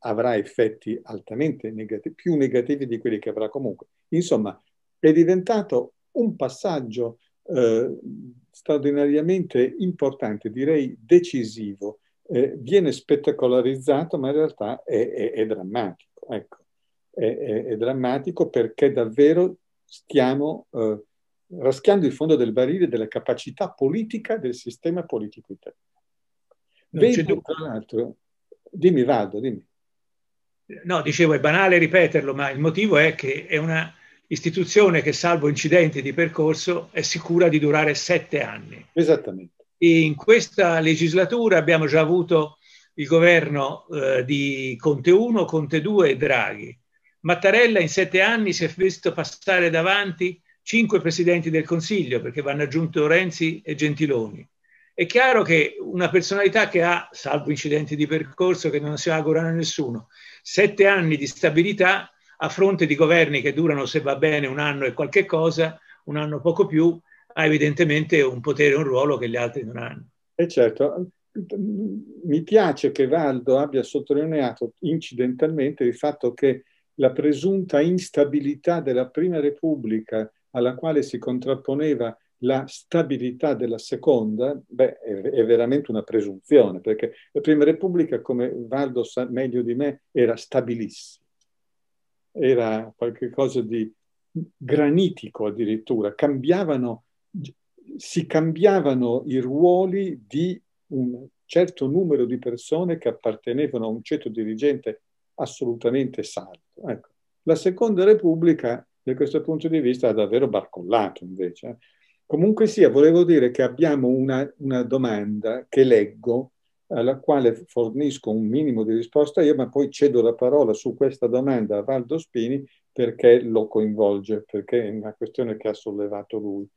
[SPEAKER 1] avrà effetti altamente negativi, più negativi di quelli che avrà comunque. Insomma, è diventato un passaggio eh, straordinariamente importante, direi decisivo, eh, viene spettacolarizzato, ma in realtà è, è, è drammatico. Ecco, è, è, drammatico perché davvero stiamo eh, raschiando il fondo del barile della capacità politica del sistema politico italiano. Vedo, tra l'altro, dimmi, Valdo, dimmi.
[SPEAKER 2] No, dicevo, è banale ripeterlo, ma il motivo è che è una istituzione che salvo incidenti di percorso è sicura di durare sette anni. Esattamente. E in questa legislatura abbiamo già avuto il governo eh, di Conte 1, Conte 2 e Draghi. Mattarella in sette anni si è visto passare davanti cinque presidenti del Consiglio, perché vanno aggiunto Renzi e Gentiloni. È chiaro che una personalità che ha, salvo incidenti di percorso che non si augurano a nessuno, sette anni di stabilità, a fronte di governi che durano, se va bene, un anno e qualche cosa, un anno poco più, ha evidentemente un potere e un ruolo che gli altri
[SPEAKER 1] non hanno. E certo, mi piace che Valdo abbia sottolineato incidentalmente il fatto che la presunta instabilità della Prima Repubblica alla quale si contrapponeva la stabilità della seconda, beh, è, veramente una presunzione, perché la Prima Repubblica, come Valdo sa meglio di me, era stabilissima era qualcosa di granitico addirittura, cambiavano, si cambiavano i ruoli di un certo numero di persone che appartenevano a un ceto dirigente assolutamente saldo. Ecco. La seconda repubblica, da questo punto di vista, ha davvero barcollato invece. Eh. Comunque sia, volevo dire che abbiamo una, una domanda che leggo alla quale fornisco un minimo di risposta io, ma poi cedo la parola su questa domanda a Valdo Spini perché lo coinvolge, perché è una questione che ha sollevato lui.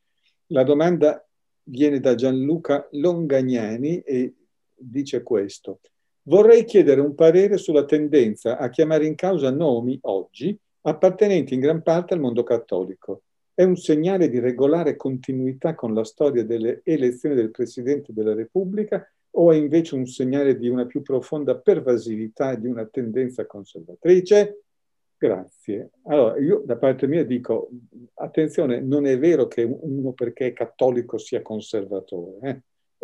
[SPEAKER 1] La domanda viene da Gianluca Longagnani e dice questo. Vorrei chiedere un parere sulla tendenza a chiamare in causa nomi oggi appartenenti in gran parte al mondo cattolico. È un segnale di regolare continuità con la storia delle elezioni del Presidente della Repubblica o è invece un segnale di una più profonda pervasività e di una tendenza conservatrice? Grazie. Allora, io da parte mia dico, attenzione, non è vero che uno perché è cattolico sia conservatore. Eh?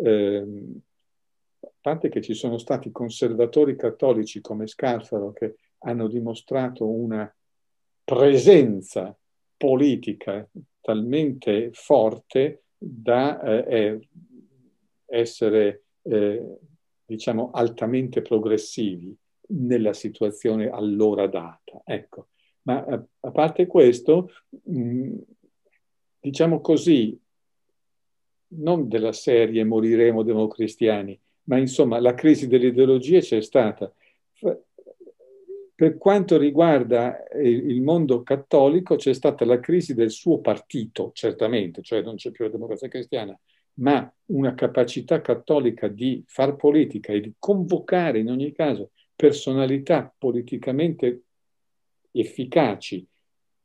[SPEAKER 1] Ehm, a parte che ci sono stati conservatori cattolici come Scarfaro che hanno dimostrato una presenza politica talmente forte da eh, eh essere eh, diciamo, altamente progressivi nella situazione allora data. Ecco. Ma a, eh, a parte questo, mh, mm, diciamo così, non della serie moriremo democristiani, ma insomma la crisi delle ideologie c'è stata. Per quanto riguarda il mondo cattolico c'è stata la crisi del suo partito, certamente, cioè non c'è più la democrazia cristiana, ma una capacità cattolica di far politica e di convocare in ogni caso personalità politicamente efficaci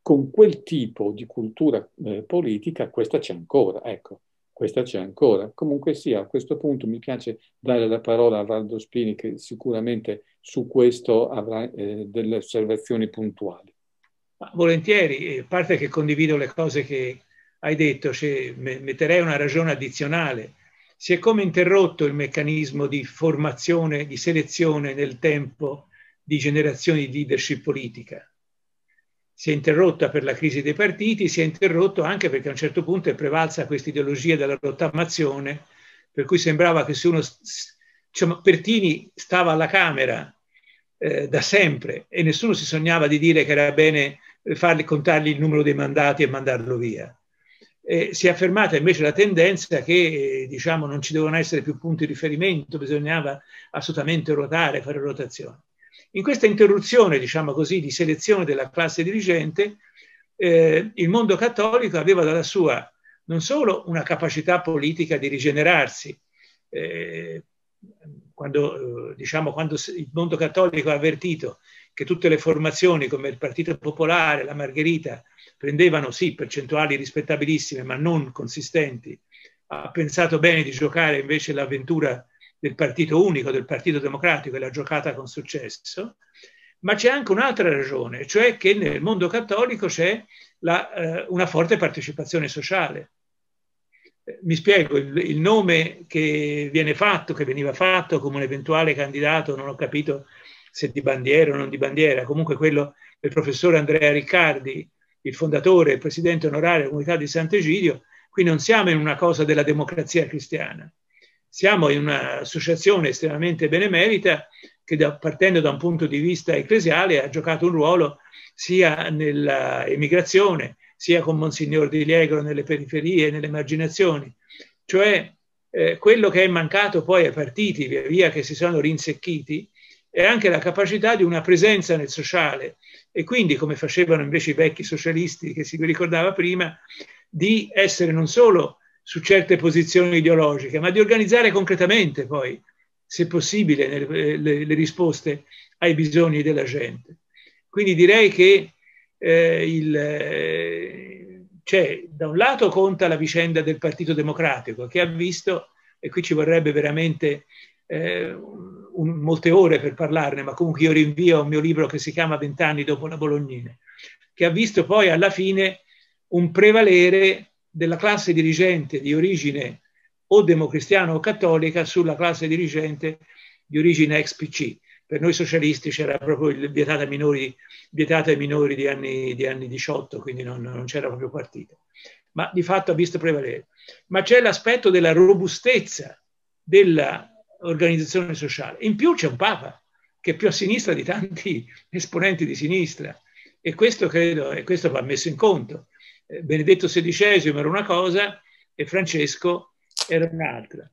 [SPEAKER 1] con quel tipo di cultura eh, politica, questa c'è ancora, ecco, questa c'è ancora. Comunque sia, a questo punto mi piace dare la parola a Valdo Spini che sicuramente su questo avrà eh, delle osservazioni puntuali.
[SPEAKER 2] Volentieri, eh, a parte che condivido le cose che, hai detto, metterei una ragione addizionale, si è come interrotto il meccanismo di formazione, di selezione nel tempo di generazioni di leadership politica. Si è interrotta per la crisi dei partiti, si è interrotto anche perché a un certo punto è prevalsa questa ideologia della rottamazione, per cui sembrava che se uno, diciamo, Pertini stava alla Camera eh, da sempre e nessuno si sognava di dire che era bene eh, farli, contargli il numero dei mandati e mandarlo via. Eh, si è affermata invece la tendenza che eh, diciamo, non ci devono essere più punti di riferimento, bisognava assolutamente ruotare, fare rotazione. In questa interruzione, diciamo così, di selezione della classe dirigente, eh, il mondo cattolico aveva dalla sua non solo una capacità politica di rigenerarsi, eh, quando, eh, diciamo, quando il mondo cattolico ha avvertito che tutte le formazioni come il Partito Popolare, la Margherita, prendevano sì percentuali rispettabilissime ma non consistenti, ha pensato bene di giocare invece l'avventura del partito unico, del partito democratico e l'ha giocata con successo, ma c'è anche un'altra ragione, cioè che nel mondo cattolico c'è la, eh, una forte partecipazione sociale. mi spiego, il, il, nome che viene fatto, che veniva fatto come un eventuale candidato, non ho capito se di bandiera o non di bandiera, comunque quello del professore Andrea Riccardi il fondatore, e presidente onorario della comunità di Sant'Egidio, qui non siamo in una cosa della democrazia cristiana, siamo in un'associazione estremamente benemerita che da, partendo da un punto di vista ecclesiale ha giocato un ruolo sia nell'emigrazione, sia con Monsignor Di Liegro nelle periferie, nelle emarginazioni. Cioè eh, quello che è mancato poi ai partiti via via che si sono rinsecchiti è anche la capacità di una presenza nel sociale e quindi, come facevano invece i vecchi socialisti che si ricordava prima, di essere non solo su certe posizioni ideologiche, ma di organizzare concretamente poi, se possibile, le, le, le risposte ai bisogni della gente. Quindi direi che eh, eh, cioè, da un lato conta la vicenda del Partito Democratico, che ha visto, e qui ci vorrebbe veramente eh, un, molte ore per parlarne, ma comunque io rinvio a un mio libro che si chiama Vent'anni dopo la Bolognina, che ha visto poi alla fine un prevalere della classe dirigente di origine o democristiana o cattolica sulla classe dirigente di origine ex PC. Per noi socialisti c'era proprio il vietato ai minori, vietato ai minori di, anni, di anni 18, quindi non, non c'era proprio partito. Ma di fatto ha visto prevalere. Ma c'è l'aspetto della robustezza della organizzazione sociale. In più c'è un Papa, che è più a sinistra di tanti [laughs] esponenti di sinistra. E questo, credo, e questo va messo in conto. Eh, Benedetto XVI era una cosa e Francesco
[SPEAKER 1] era un'altra.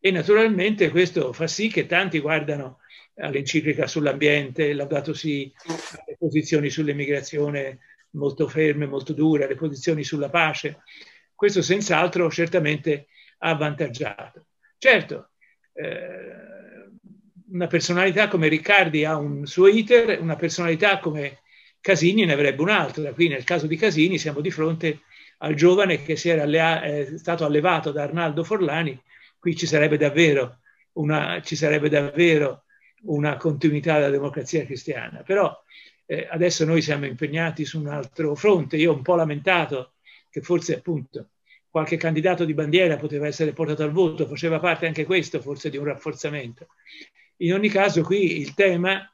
[SPEAKER 2] E naturalmente questo fa sì che tanti guardano all'enciclica sull'ambiente, laudato sì, alle posizioni sull'immigrazione molto ferme, molto dure, alle posizioni sulla pace. Questo senz'altro certamente ha avvantaggiato. Certo, eh, una personalità come Riccardi ha un suo iter, una personalità come Casini ne avrebbe un'altra. Qui nel caso di Casini siamo di fronte al giovane che si era allea, stato allevato da Arnaldo Forlani, qui ci sarebbe davvero una, sarebbe davvero una continuità della democrazia cristiana. Però eh, adesso noi siamo impegnati su un altro fronte. Io ho un po' lamentato che forse appunto qualche candidato di bandiera poteva essere portato al voto, faceva parte anche questo forse di un rafforzamento. In ogni caso qui il tema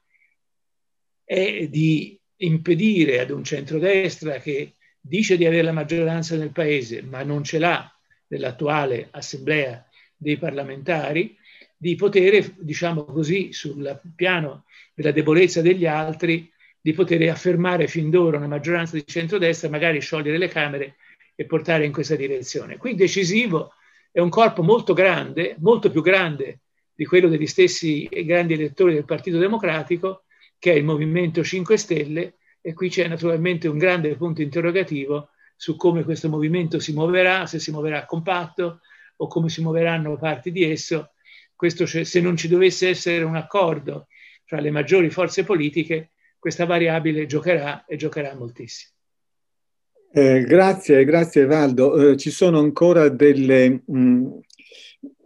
[SPEAKER 2] è di impedire ad un centrodestra che dice di avere la maggioranza nel Paese, ma non ce l'ha nell'attuale assemblea dei parlamentari, di poter, diciamo così, sul piano della debolezza degli altri, di poter affermare fin d'ora una maggioranza di centrodestra, magari sciogliere le Camere e portare in questa direzione. Qui decisivo è un corpo molto grande, molto più grande di quello degli stessi grandi elettori del Partito Democratico, che è il Movimento 5 Stelle, e qui c'è naturalmente un grande punto interrogativo su come questo movimento si muoverà, se si muoverà compatto o come si muoveranno parti di esso. Questo, se non ci dovesse essere un accordo tra le maggiori forze politiche, questa variabile giocherà e giocherà moltissimo.
[SPEAKER 1] Eh, grazie, grazie Valdo. Eh, ci sono ancora delle, mh, mm,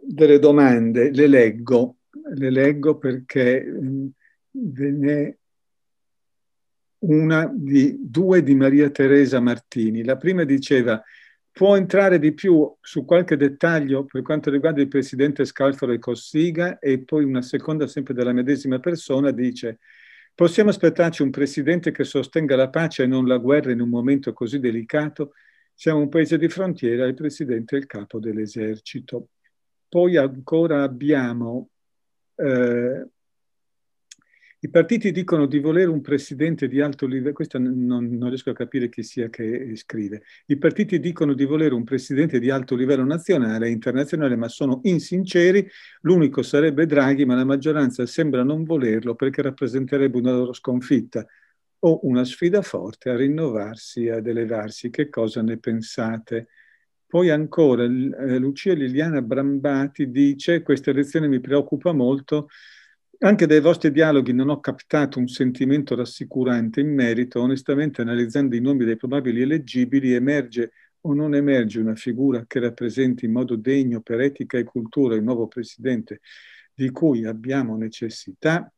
[SPEAKER 1] delle domande, le leggo, le leggo perché mh, mm, ve ne una di due di Maria Teresa Martini. La prima diceva può entrare di più su qualche dettaglio per quanto riguarda il presidente Scalfaro e Cossiga e poi una seconda sempre della medesima persona dice Possiamo aspettarci un presidente che sostenga la pace e non la guerra in un momento così delicato? Siamo un paese di frontiera e il presidente è il capo dell'esercito. Poi ancora abbiamo eh, i partiti dicono di volere un presidente di alto livello, questa non, non, riesco a capire chi sia che eh, scrive, i partiti dicono di volere un presidente di alto livello nazionale e internazionale, ma sono insinceri, l'unico sarebbe Draghi, ma la maggioranza sembra non volerlo perché rappresenterebbe una loro sconfitta o una sfida forte a rinnovarsi, ad elevarsi. Che cosa ne pensate? Poi ancora, eh, Lucia Liliana Brambati dice, questa elezione mi preoccupa molto, anche dai vostri dialoghi non ho captato un sentimento rassicurante in merito, onestamente analizzando i nomi dei probabili eleggibili emerge o non emerge una figura che rappresenti in modo degno per etica e cultura il nuovo presidente di cui abbiamo necessità?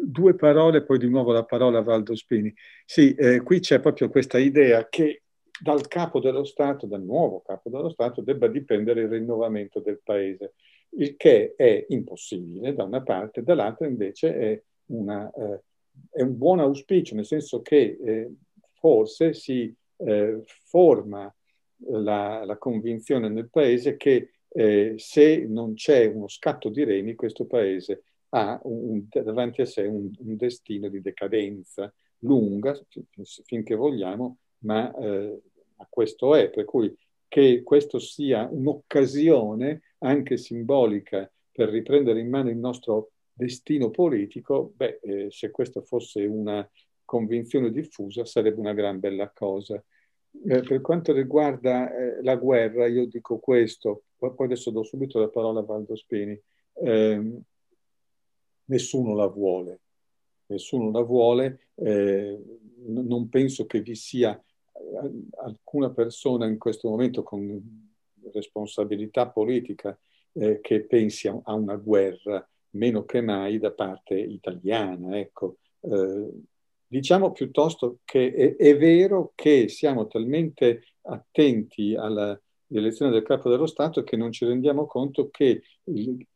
[SPEAKER 1] Due parole, poi di nuovo la parola a Valdo Spini. Sì, eh, qui c'è proprio questa idea che dal capo dello Stato, dal nuovo capo dello Stato, debba dipendere il rinnovamento del Paese il che è impossibile da una parte, dall'altra invece è, una, eh, è, un buon auspicio, nel senso che eh, forse si eh, forma la, la, convinzione nel Paese che eh, se non c'è uno scatto di reni questo Paese ha un, davanti a sé un, un, destino di decadenza lunga, finché vogliamo, ma, eh, ma questo è, per cui che questo sia un'occasione anche simbolica per riprendere in mano il nostro destino politico, beh, eh, se questa fosse una convinzione diffusa sarebbe una gran bella cosa. Eh, per quanto riguarda eh, la guerra, io dico questo, poi adesso do subito la parola a Valdo Spini, ehm, nessuno la vuole, nessuno la vuole, eh, non penso che vi sia eh, alcuna persona in questo momento con responsabilità politica eh, che pensi a, una guerra meno che mai da parte italiana. Ecco. Eh, diciamo piuttosto che è, è, vero che siamo talmente attenti all'elezione del capo dello Stato che non ci rendiamo conto che il,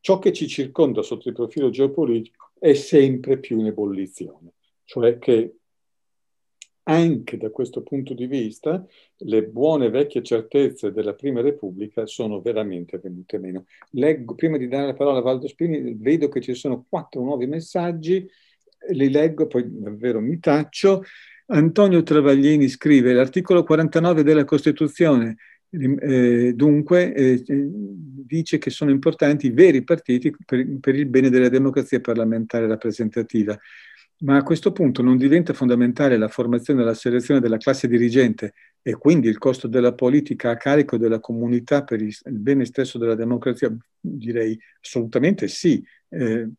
[SPEAKER 1] ciò che ci circonda sotto il profilo geopolitico è sempre più un'ebollizione, cioè che anche da questo punto di vista le buone vecchie certezze della Prima Repubblica sono veramente venute meno. Leggo, prima di dare la parola a Valdo Spini, vedo che ci sono quattro nuovi messaggi, li leggo, poi davvero mi taccio. Antonio Travaglini scrive l'articolo 49 della Costituzione eh, dunque eh, dice che sono importanti i veri partiti per, per il bene della democrazia parlamentare rappresentativa. Ma a questo punto non diventa fondamentale la formazione e la selezione della classe dirigente e quindi il costo della politica a carico della comunità per il bene stesso della democrazia? Direi assolutamente sì. Eh,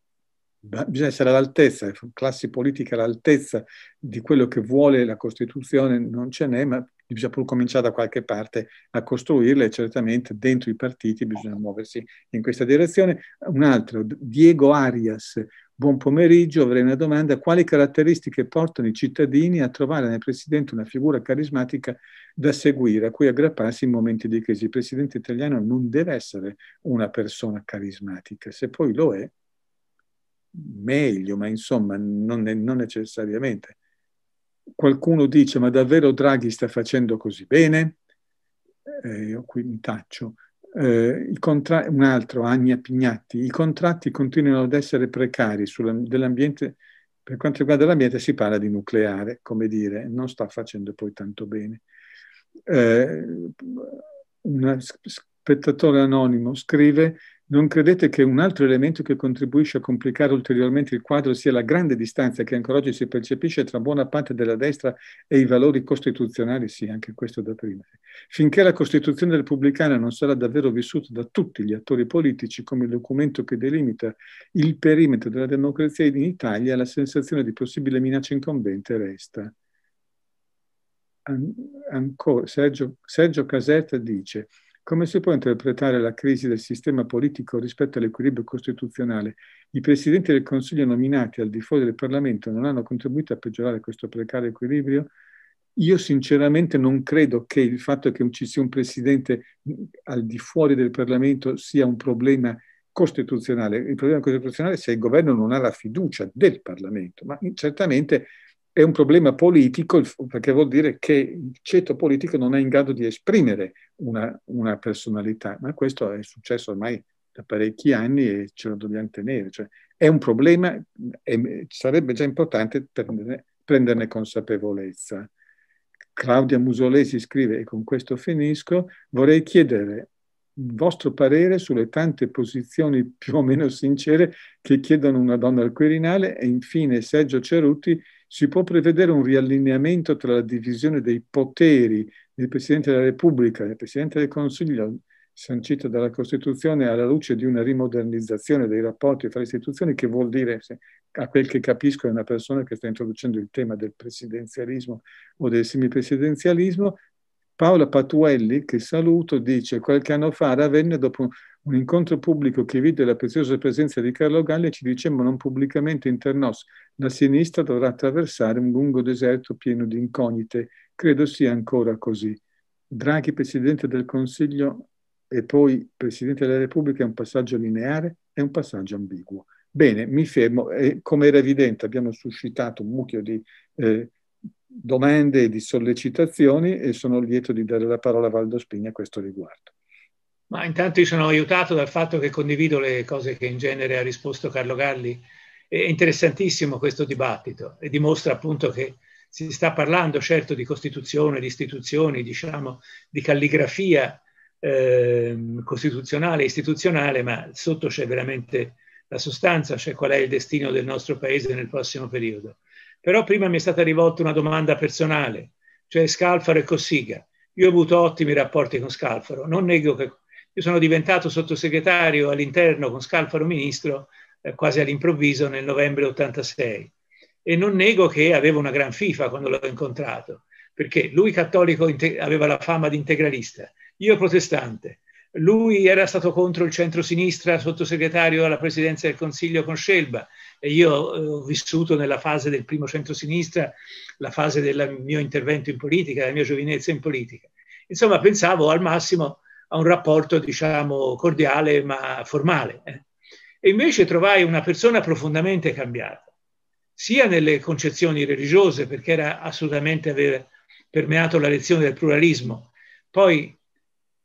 [SPEAKER 1] bisogna essere all'altezza, eh, classi politiche all'altezza di quello che vuole la Costituzione non ce n'è, ma bisogna pur cominciare da qualche parte a costruirle e certamente dentro i partiti bisogna muoversi in questa direzione. Un altro, Diego Arias, Buon pomeriggio, avrei una domanda. Quali caratteristiche portano i cittadini a trovare nel Presidente una figura carismatica da seguire, a cui aggrapparsi in momenti di crisi? Il Presidente italiano non deve essere una persona carismatica, se poi lo è, meglio, ma insomma non, ne non necessariamente. Qualcuno dice, ma davvero Draghi sta facendo così bene? Eh, io qui mi taccio eh, un altro, Agnia Pignatti, i contratti continuano ad essere precari dell'ambiente, per quanto riguarda l'ambiente si parla di nucleare, come dire, non sta facendo poi tanto bene. Eh, un spettatore anonimo scrive non credete che un altro elemento che contribuisce a complicare ulteriormente il quadro sia la grande distanza che ancora oggi si percepisce tra buona parte della destra e i valori costituzionali? Sì, anche questo da prima. Finché la Costituzione repubblicana non sarà davvero vissuta da tutti gli attori politici come il documento che delimita il perimetro della democrazia in Italia, la sensazione di possibile minaccia incombente resta. An- ancora, Sergio, Sergio Caserta dice come si può interpretare la crisi del sistema politico rispetto all'equilibrio costituzionale? I presidenti del Consiglio nominati al di fuori del Parlamento non hanno contribuito a peggiorare questo precario equilibrio? Io sinceramente non credo che il fatto che ci sia un presidente mm, al di fuori del Parlamento sia un problema costituzionale. Il problema costituzionale è se il governo non ha la fiducia del Parlamento, ma mm, certamente è un problema politico perché vuol dire che il ceto politico non è in grado di esprimere una, una personalità, ma questo è successo ormai da parecchi anni e ce lo dobbiamo tenere. Cioè, è un problema e sarebbe già importante prenderne, prenderne consapevolezza. Claudia Musolesi scrive, e con questo finisco, vorrei chiedere il vostro parere sulle tante posizioni più o meno sincere che chiedono una donna al Quirinale e infine Sergio Cerutti si può prevedere un riallineamento tra la divisione dei poteri del Presidente della Repubblica e del Presidente del Consiglio, sancita dalla Costituzione alla luce di una rimodernizzazione dei rapporti fra istituzioni, che vuol dire, a quel che capisco, è una persona che sta introducendo il tema del presidenzialismo o del semipresidenzialismo, Paola Patuelli, che saluto, dice qualche anno fa Ravenna, dopo un un incontro pubblico che vide la preziosa presenza di Carlo Galli ci dicemmo non pubblicamente internos, la sinistra dovrà attraversare un lungo deserto pieno di incognite. Credo sia ancora così. Draghi, Presidente del Consiglio e poi Presidente della Repubblica è un passaggio lineare, è un passaggio ambiguo. Bene, mi fermo. E, come era evidente, abbiamo suscitato un mucchio di eh, domande e di sollecitazioni e sono lieto di dare la parola a Valdo Spini a questo riguardo.
[SPEAKER 2] Ma intanto io sono aiutato dal fatto che condivido le cose che in genere ha risposto Carlo Galli. È interessantissimo questo dibattito e dimostra appunto che si sta parlando certo di Costituzione, di istituzioni, diciamo, di calligrafia eh, costituzionale, istituzionale, ma sotto c'è veramente la sostanza, cioè qual è il destino del nostro paese nel prossimo periodo. Però prima mi è stata rivolta una domanda personale, cioè Scalfaro e Cossiga. Io ho avuto ottimi rapporti con Scalfaro, non nego che io sono diventato sottosegretario all'interno con Scalfaro ministro eh, quasi all'improvviso nel novembre 86 e non nego che avevo una gran fifa quando l'ho incontrato, perché lui cattolico aveva la fama di integralista, io protestante, lui era stato contro il centro-sinistra, sottosegretario alla presidenza del Consiglio con Scelba e io eh, ho vissuto nella fase del primo centro-sinistra, la fase del mio intervento in politica, la mia giovinezza in politica. Insomma, pensavo al massimo a un rapporto, diciamo, cordiale ma formale. Eh. E invece trovai una persona profondamente cambiata, sia nelle concezioni religiose, perché era assolutamente aveva permeato la lezione del pluralismo. Poi,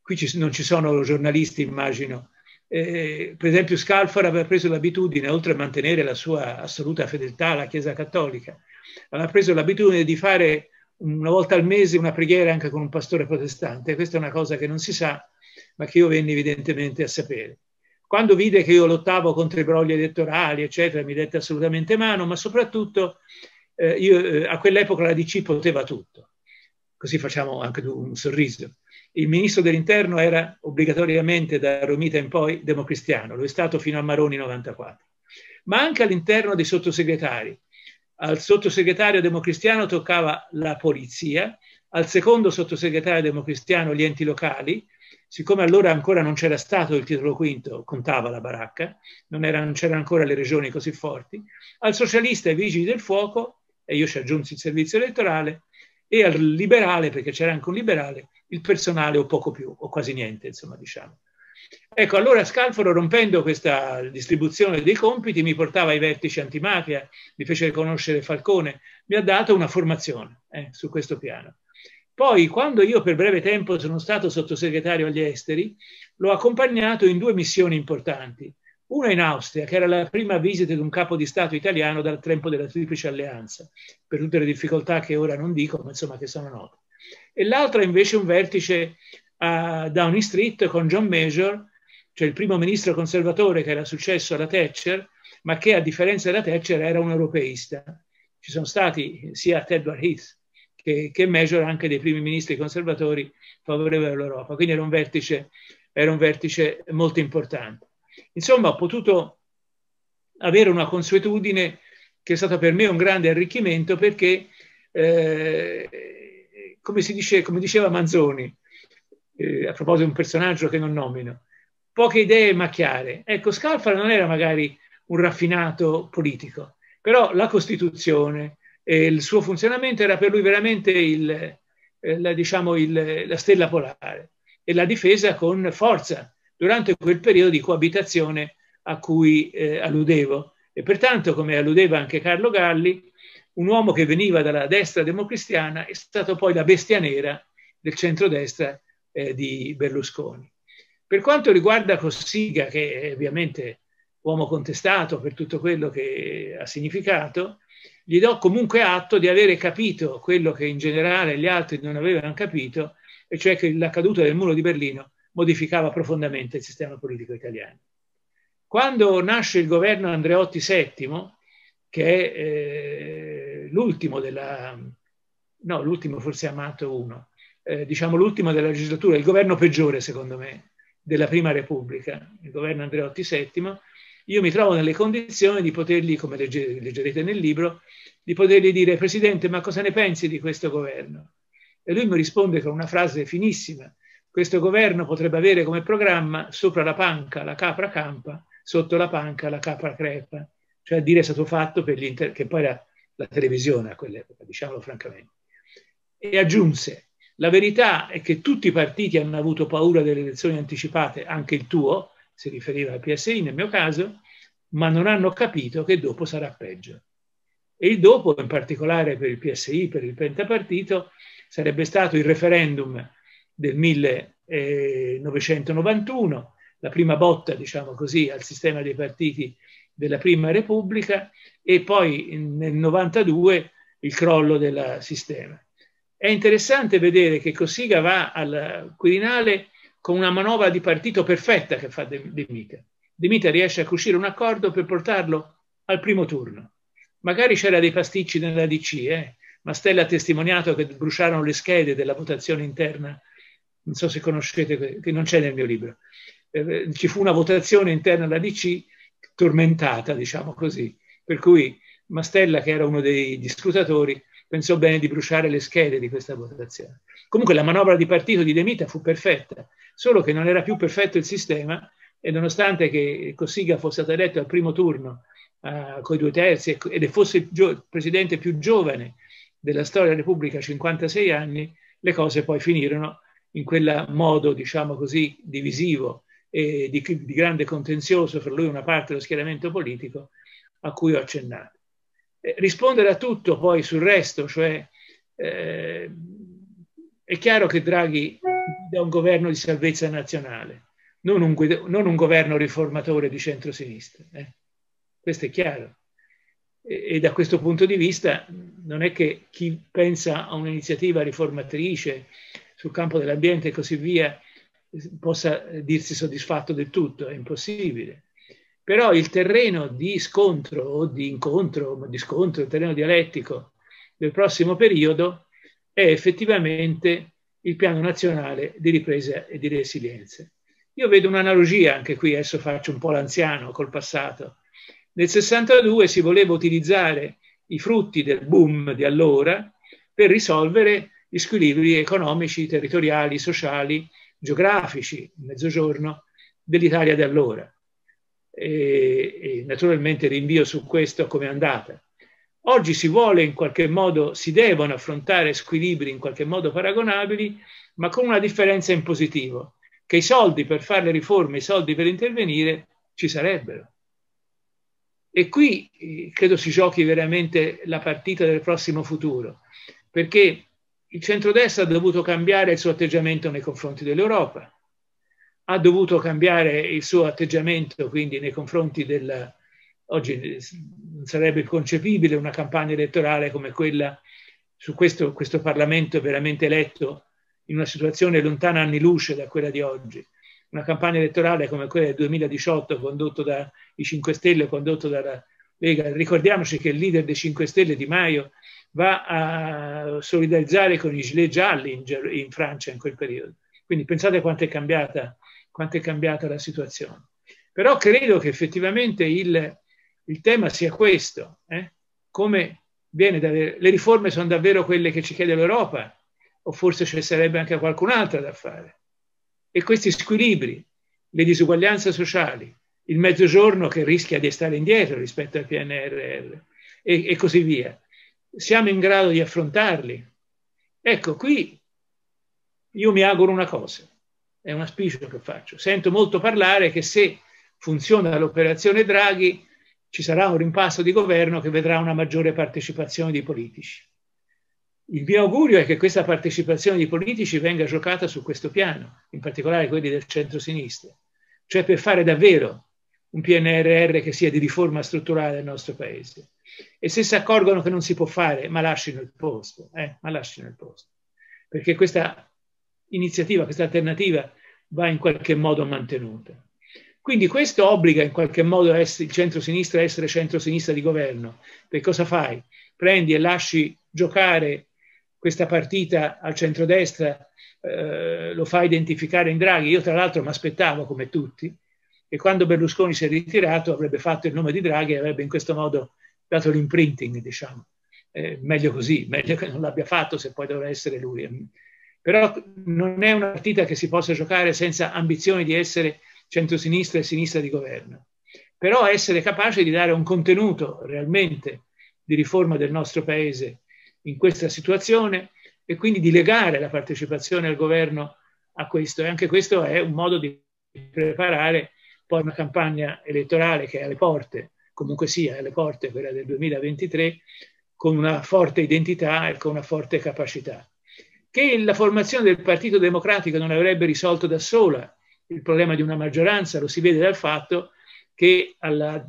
[SPEAKER 2] qui ci, non ci sono giornalisti, immagino, eh, per esempio Scalfaro aveva preso l'abitudine, oltre a mantenere la sua assoluta fedeltà alla Chiesa Cattolica, aveva preso l'abitudine di fare una volta al mese una preghiera anche con un pastore protestante. Questa è una cosa che non si sa, ma che io venni evidentemente a sapere. Quando vide che io lottavo contro i brogli elettorali, eccetera, mi dette assolutamente mano, ma soprattutto eh, io, eh, a quell'epoca la DC poteva tutto. Così facciamo anche un sorriso. Il ministro dell'interno era obbligatoriamente da Romita in poi democristiano, lo è stato fino a Maroni 94, ma anche all'interno dei sottosegretari. Al sottosegretario democristiano toccava la polizia, al secondo sottosegretario democristiano gli enti locali, Siccome allora ancora non c'era stato il titolo quinto, contava la baracca, non, erano, c'erano ancora le regioni così forti, al socialista e ai vigili del fuoco, e io ci aggiunsi il servizio elettorale, e al liberale, perché c'era anche un liberale, il personale o poco più, o quasi niente, insomma, diciamo. Ecco, allora Scalforo, rompendo questa distribuzione dei compiti, mi portava ai vertici antimafia, mi fece conoscere Falcone, mi ha dato una formazione eh, su questo piano. Poi, quando io per breve tempo sono stato sottosegretario agli esteri, l'ho accompagnato in due missioni importanti. Una in Austria, che era la prima visita di un capo di Stato italiano dal tempo della Triplice Alleanza, per tutte le difficoltà che ora non dico, ma insomma che sono note. E l'altra invece un vertice a Downing Street con John Major, cioè il primo ministro conservatore che era successo alla Thatcher, ma che a differenza della Thatcher era un europeista. Ci sono stati sia Tedward Heath che, che Major anche dei primi ministri conservatori favorevoli all'Europa. Quindi era un, vertice, era un vertice molto importante. Insomma, ho potuto avere una consuetudine che è stata per me un grande arricchimento perché, eh, come, si dice, come diceva Manzoni, eh, a proposito di un personaggio che non nomino, poche idee ma chiare. Ecco, Scalfara non era magari un raffinato politico, però la Costituzione, e il suo funzionamento era per lui veramente il, eh, la, diciamo, il, la stella polare e la difesa con forza durante quel periodo di coabitazione a cui eh, alludevo. E pertanto, come alludeva anche Carlo Galli, un uomo che veniva dalla destra democristiana è stato poi la bestia nera del centrodestra eh, di Berlusconi. Per quanto riguarda Cossiga, che è ovviamente uomo contestato per tutto quello che ha significato, gli do comunque atto di avere capito quello che in generale gli altri non avevano capito, e cioè che la caduta del muro di Berlino modificava profondamente il sistema politico italiano. Quando nasce il governo Andreotti VII, che è eh, l'ultimo della, no, l'ultimo forse amato uno, eh, diciamo l'ultimo della legislatura, il governo peggiore secondo me della prima repubblica, il governo Andreotti VII, io mi trovo nelle condizioni di potergli, come legge, leggerete nel libro, di potergli dire, Presidente, ma cosa ne pensi di questo governo? E lui mi risponde con una frase finissima, questo governo potrebbe avere come programma sopra la panca la capra campa, sotto la panca la capra crepa, cioè dire è stato fatto per gli inter- che poi era la televisione a quell'epoca, diciamolo francamente. E aggiunse, la verità è che tutti i partiti hanno avuto paura delle elezioni anticipate, anche il tuo, si riferiva al PSI nel mio caso, ma non hanno capito che dopo sarà peggio. E il dopo, in particolare per il PSI, per il pentapartito, sarebbe stato il referendum del 1991, la prima botta, diciamo così, al sistema dei partiti della Prima Repubblica e poi nel 92 il crollo del sistema. È interessante vedere che Cossiga va al Quirinale con una manovra di partito perfetta che fa De, De Mica. De Mica riesce a cucire un accordo per portarlo al primo turno. Magari c'era dei pasticci nella DC, eh? Mastella ha testimoniato che bruciarono le schede della votazione interna, non so se conoscete, che non c'è nel mio libro. Eh, eh ci fu una votazione interna alla DC tormentata, diciamo così, per cui Mastella, che era uno degli scrutatori, pensò bene di bruciare le schede di questa votazione. Comunque la manovra di partito di De Mita fu perfetta, solo che non era più perfetto il sistema e nonostante che Cossiga fosse stato eletto al primo turno uh, eh, con i due terzi ecco, ed fosse il presidente più giovane della storia della Repubblica, 56 anni, le cose poi finirono in quel modo, diciamo così, divisivo e di, di grande contenzioso fra lui e una parte dello schieramento politico a cui ho accennato. Eh, rispondere a tutto poi sul resto, cioè eh, è chiaro che Draghi è un governo di salvezza nazionale, non un, non un governo riformatore di centrosinistra. Eh. Questo è chiaro. E, e, da questo punto di vista non è che chi pensa a un'iniziativa riformatrice sul campo dell'ambiente e così via possa dirsi soddisfatto del tutto, è impossibile però il terreno di scontro o di incontro, ma di scontro, il terreno dialettico del prossimo periodo è effettivamente il piano nazionale di ripresa e di resilienza. Io vedo un'analogia anche qui, adesso faccio un po' l'anziano col passato. Nel 62 si voleva utilizzare i frutti del boom di allora per risolvere gli squilibri economici, territoriali, sociali, geografici, mezzogiorno, dell'Italia di allora e, e naturalmente rinvio su questo come è andata. Oggi si vuole in qualche modo, si devono affrontare squilibri in qualche modo paragonabili, ma con una differenza in positivo, che i soldi per fare le riforme, i soldi per intervenire ci sarebbero. E qui eh, credo si giochi veramente la partita del prossimo futuro, perché il centrodestra ha dovuto cambiare il suo atteggiamento nei confronti dell'Europa ha dovuto cambiare il suo atteggiamento quindi nei confronti del... Oggi non sarebbe concepibile una campagna elettorale come quella su questo, questo Parlamento veramente eletto in una situazione lontana anni luce da quella di oggi. Una campagna elettorale come quella del 2018 condotto dai 5 Stelle, condotto dalla Lega. Ricordiamoci che il leader dei 5 Stelle Di Maio va a solidarizzare con i gilet gialli in, in Francia in quel periodo. Quindi pensate quanto è cambiata quanto è cambiata la situazione. Però credo che effettivamente il, il tema sia questo, eh? come viene da, le riforme sono davvero quelle che ci chiede l'Europa, o forse ce ne sarebbe anche qualcun'altra da fare. E questi squilibri, le disuguaglianze sociali, il mezzogiorno che rischia di stare indietro rispetto al PNRR e, e così via, siamo in grado di affrontarli? Ecco, qui io mi auguro una cosa, è un auspicio che faccio. Sento molto parlare che se funziona l'operazione Draghi ci sarà un rimpasto di governo che vedrà una maggiore partecipazione di politici. Il mio augurio è che questa partecipazione di politici venga giocata su questo piano, in particolare quelli del centro-sinistra, cioè per fare davvero un PNRR che sia di riforma strutturale del nostro paese. E se si accorgono che non si può fare, ma lasciano il posto, eh, ma lasciano il posto. Perché questa iniziativa, questa alternativa va in qualche modo mantenuta. Quindi questo obbliga in qualche modo il centro-sinistra a essere centro-sinistra di governo. Perché cosa fai? Prendi e lasci giocare questa partita al centrodestra, eh, lo fai identificare in Draghi. Io tra l'altro mi aspettavo, come tutti, che quando Berlusconi si è ritirato avrebbe fatto il nome di Draghi e avrebbe in questo modo dato l'imprinting, diciamo. Eh, meglio così, meglio che non l'abbia fatto se poi dovrà essere lui però non è una partita che si possa giocare senza ambizioni di essere centrosinistra e sinistra di governo, però essere capace di dare un contenuto realmente di riforma del nostro Paese in questa situazione e quindi di legare la partecipazione al governo a questo. E anche questo è un modo di preparare poi una campagna elettorale che è alle porte, comunque sia alle porte quella del 2023, con una forte identità e con una forte capacità che la formazione del Partito Democratico non avrebbe risolto da sola il problema di una maggioranza, lo si vede dal fatto che alla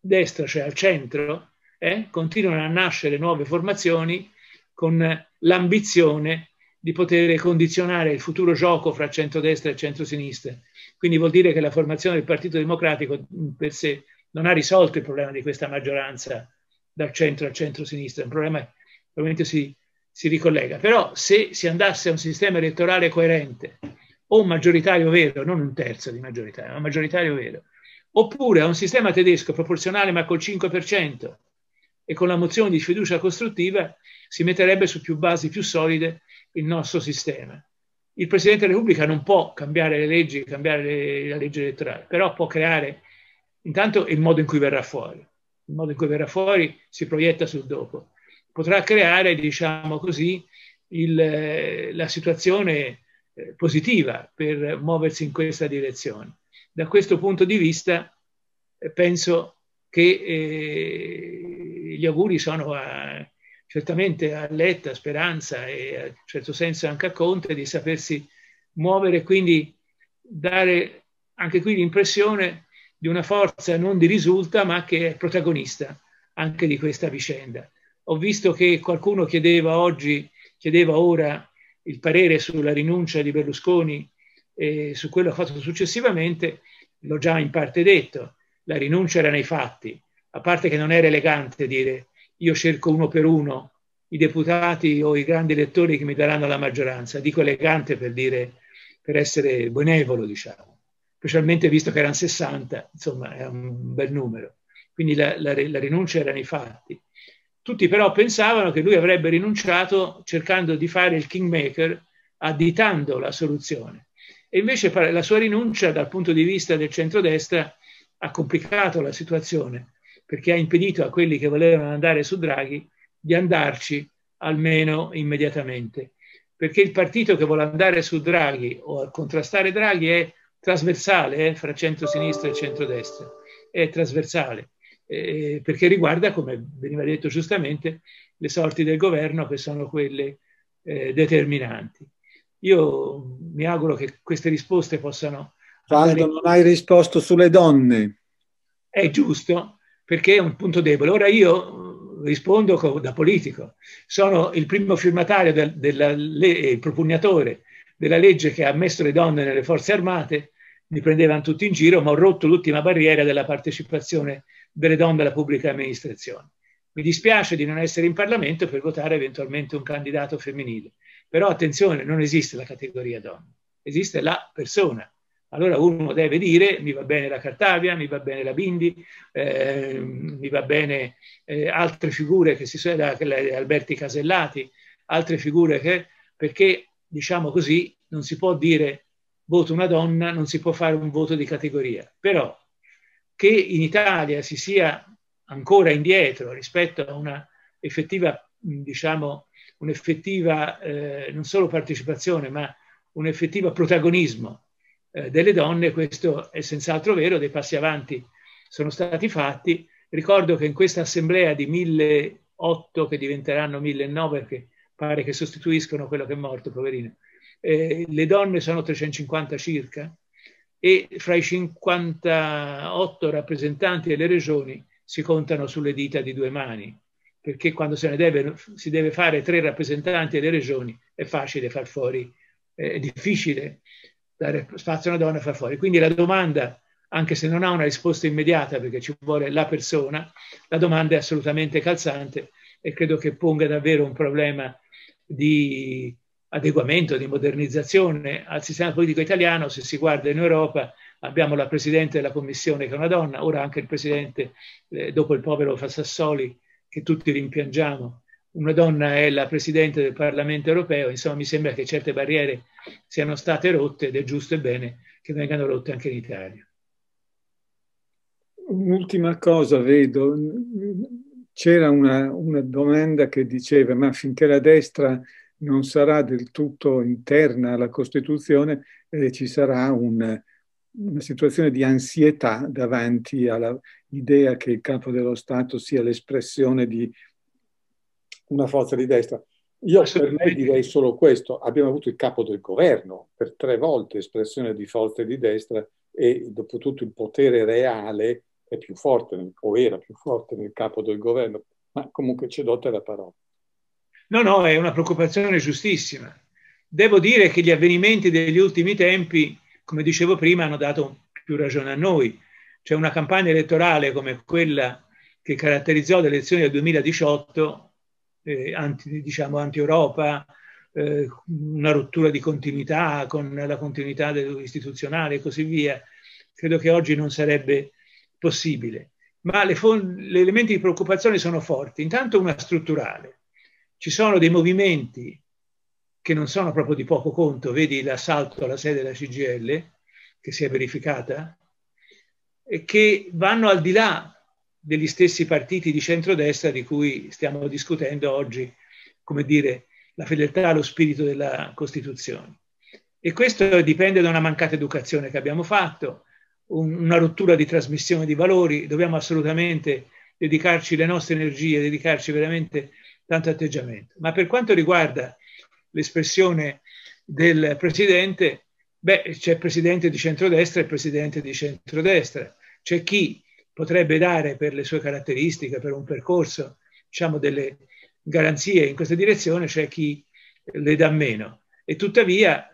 [SPEAKER 2] destra, cioè al centro, eh, continuano a nascere nuove formazioni con l'ambizione di poter condizionare il futuro gioco fra centrodestra e centrosinistra. Quindi vuol dire che la formazione del Partito Democratico mm, per sé non ha risolto il problema di questa maggioranza dal centro al centro-sinistra, un problema che probabilmente si si ricollega. Però se si andasse a un sistema elettorale coerente, o un maggioritario vero, non un terzo di maggioritario, ma un maggioritario vero, oppure a un sistema tedesco proporzionale ma col 5% e con la mozione di fiducia costruttiva, si metterebbe su più basi più solide il nostro sistema. Il Presidente della Repubblica non può cambiare le leggi, cambiare le, la legge elettorale, però può creare intanto il modo in cui verrà fuori. Il modo in cui verrà fuori si proietta sul dopo potrà creare, diciamo così, il, eh, la situazione eh, positiva per muoversi in questa direzione. Da questo punto di vista eh, penso che eh, gli auguri sono a, certamente a Letta, Speranza e a certo senso anche a Conte di sapersi muovere, e quindi dare anche qui l'impressione di una forza non di risulta ma che è protagonista anche di questa vicenda. Ho visto che qualcuno chiedeva oggi, chiedeva ora il parere sulla rinuncia di Berlusconi e su quello fatto successivamente, l'ho già in parte detto, la rinuncia era nei fatti, a parte che non era elegante dire io cerco uno per uno i deputati o i grandi elettori che mi daranno la maggioranza, dico elegante per dire per essere benevolo, diciamo, specialmente visto che erano 60, insomma, è un bel numero. Quindi la, la, la rinuncia era nei fatti. Tutti però pensavano che lui avrebbe rinunciato cercando di fare il kingmaker additando la soluzione. E invece la sua rinuncia dal punto di vista del centrodestra ha complicato la situazione perché ha impedito a quelli che volevano andare su Draghi di andarci almeno immediatamente. Perché il partito che vuole andare su Draghi o a contrastare Draghi è trasversale eh, fra centro-sinistra e centrodestra, è trasversale eh, perché riguarda, come veniva detto giustamente, le sorti del governo che sono quelle eh, determinanti. Io mi auguro che queste risposte possano...
[SPEAKER 1] Aldo, non hai risposto sulle donne.
[SPEAKER 2] È giusto, perché è un punto debole. Ora io rispondo da politico. Sono il primo firmatario del, della, le, propugnatore della legge che ha messo le donne nelle forze armate, mi prendevano tutti in giro, ma ho rotto l'ultima barriera della partecipazione delle donne alla pubblica amministrazione. Mi dispiace di non essere in Parlamento per votare eventualmente un candidato femminile, però attenzione, non esiste la categoria donna, esiste la persona. Allora uno deve dire mi va bene la Cartavia, mi va bene la Bindi, eh, mi va bene eh, altre figure che si sono, Alberti Casellati, altre figure che, perché diciamo così, non si può dire voto una donna, non si può fare un voto di categoria. Però che in Italia si sia ancora indietro rispetto a una effettiva, diciamo, un'effettiva eh, non solo partecipazione, ma un effettivo protagonismo eh, delle donne, questo è senz'altro vero, dei passi avanti sono stati fatti. Ricordo che in questa assemblea di 1008, che diventeranno 1009, perché pare che sostituiscono quello che è morto, poverino, eh, le donne sono 350 circa, e fra i 58 rappresentanti delle regioni si contano sulle dita di due mani, perché quando se ne deve, si deve fare tre rappresentanti delle regioni è facile far fuori, è difficile dare spazio a una donna e far fuori. Quindi la domanda, anche se non ha una risposta immediata perché ci vuole la persona, la domanda è assolutamente calzante e credo che ponga davvero un problema di adeguamento, di modernizzazione al sistema politico italiano, se si guarda in Europa abbiamo la Presidente della Commissione che è una donna, ora anche il Presidente, eh, dopo il povero Fassassoli, che tutti rimpiangiamo, una donna è la Presidente del Parlamento europeo, insomma mi sembra che certe barriere siano state rotte ed è giusto e bene che vengano rotte anche in Italia.
[SPEAKER 1] Un'ultima cosa vedo, c'era una, una domanda che diceva ma finché la destra non sarà del tutto interna alla Costituzione, eh, ci sarà un, una situazione di ansietà davanti all'idea che il capo dello Stato sia l'espressione di una forza di destra. Io per me direi solo questo, abbiamo avuto il capo del governo per tre volte espressione di forza di destra e dopo tutto il potere reale è più forte o era più forte nel capo del governo, ma comunque c'è dotta la parola.
[SPEAKER 2] No, no, è una preoccupazione giustissima. Devo dire che gli avvenimenti degli ultimi tempi, come dicevo prima, hanno dato più ragione a noi. Cioè una campagna elettorale come quella che caratterizzò le elezioni del 2018, eh, anti, diciamo anti-Europa, eh, una rottura di continuità con la continuità istituzionale e così via, credo che oggi non sarebbe possibile. Ma gli elementi di preoccupazione sono forti. Intanto una strutturale, ci sono dei movimenti che non sono proprio di poco conto, vedi l'assalto alla sede della CGL che si è verificata, e che vanno al di là degli stessi partiti di centrodestra di cui stiamo discutendo oggi, come dire, la fedeltà allo spirito della Costituzione. E questo dipende da una mancata educazione che abbiamo fatto, una rottura di trasmissione di valori, dobbiamo assolutamente dedicarci le nostre energie, dedicarci veramente tanto atteggiamento. Ma per quanto riguarda l'espressione del presidente, beh, c'è presidente di centrodestra e presidente di centrodestra. C'è chi potrebbe dare per le sue caratteristiche, per un percorso, diciamo, delle garanzie in questa direzione, c'è chi le dà meno. E tuttavia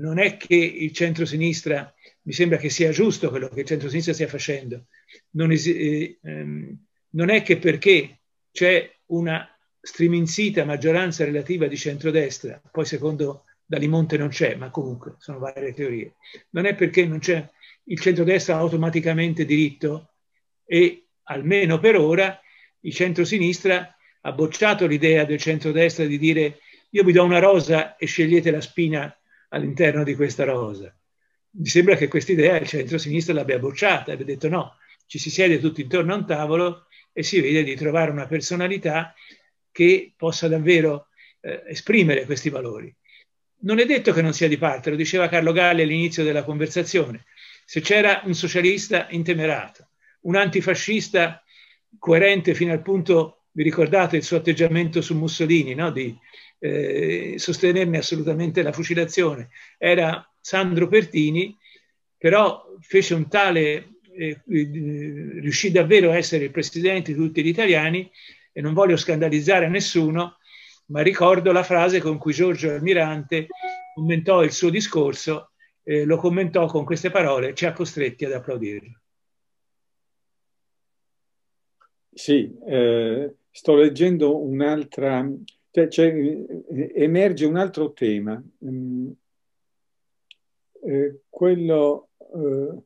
[SPEAKER 2] non è che il centro-sinistra, mi sembra che sia giusto quello che il centro-sinistra stia facendo, non, eh, ehm, non è che perché c'è una striminzita maggioranza relativa di centrodestra, poi secondo Dalimonte non c'è, ma comunque sono varie teorie, non è perché non c'è il centrodestra automaticamente diritto e almeno per ora il centrosinistra ha bocciato l'idea del centrodestra di dire io vi do una rosa e scegliete la spina all'interno di questa rosa. Mi sembra che questa idea il centrosinistra l'abbia bocciata, abbia detto no, ci si siede tutti intorno a un tavolo e si vede di trovare una personalità che possa davvero eh, esprimere questi valori. Non è detto che non sia di parte, lo diceva Carlo Galli all'inizio della conversazione. Se c'era un socialista intemerato, un antifascista coerente fino al punto, vi ricordate il suo atteggiamento su Mussolini, no? di eh, sostenerne assolutamente la fucilazione, era Sandro Pertini, però fece un tale, eh, eh riuscì davvero a essere il presidente di tutti gli italiani, e non voglio scandalizzare nessuno, ma ricordo la frase con cui Giorgio Almirante commentò il suo discorso, eh, lo commentò con queste parole, ci ha costretti ad applaudirlo.
[SPEAKER 1] Sì, eh, sto leggendo un'altra, cioè, cioè, emerge un altro tema, mm, eh, quello, eh,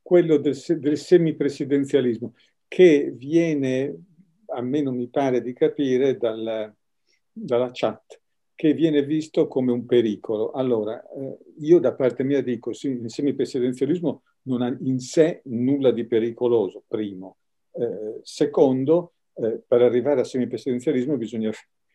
[SPEAKER 1] quello del, del semipresidenzialismo, che viene a mi pare di capire dal, dalla chat, che viene visto come un pericolo. Allora, eh, io da parte mia dico, sì, il semipresidenzialismo non ha in sé nulla di pericoloso, primo. Eh, secondo, eh, per arrivare al semipresidenzialismo bisogna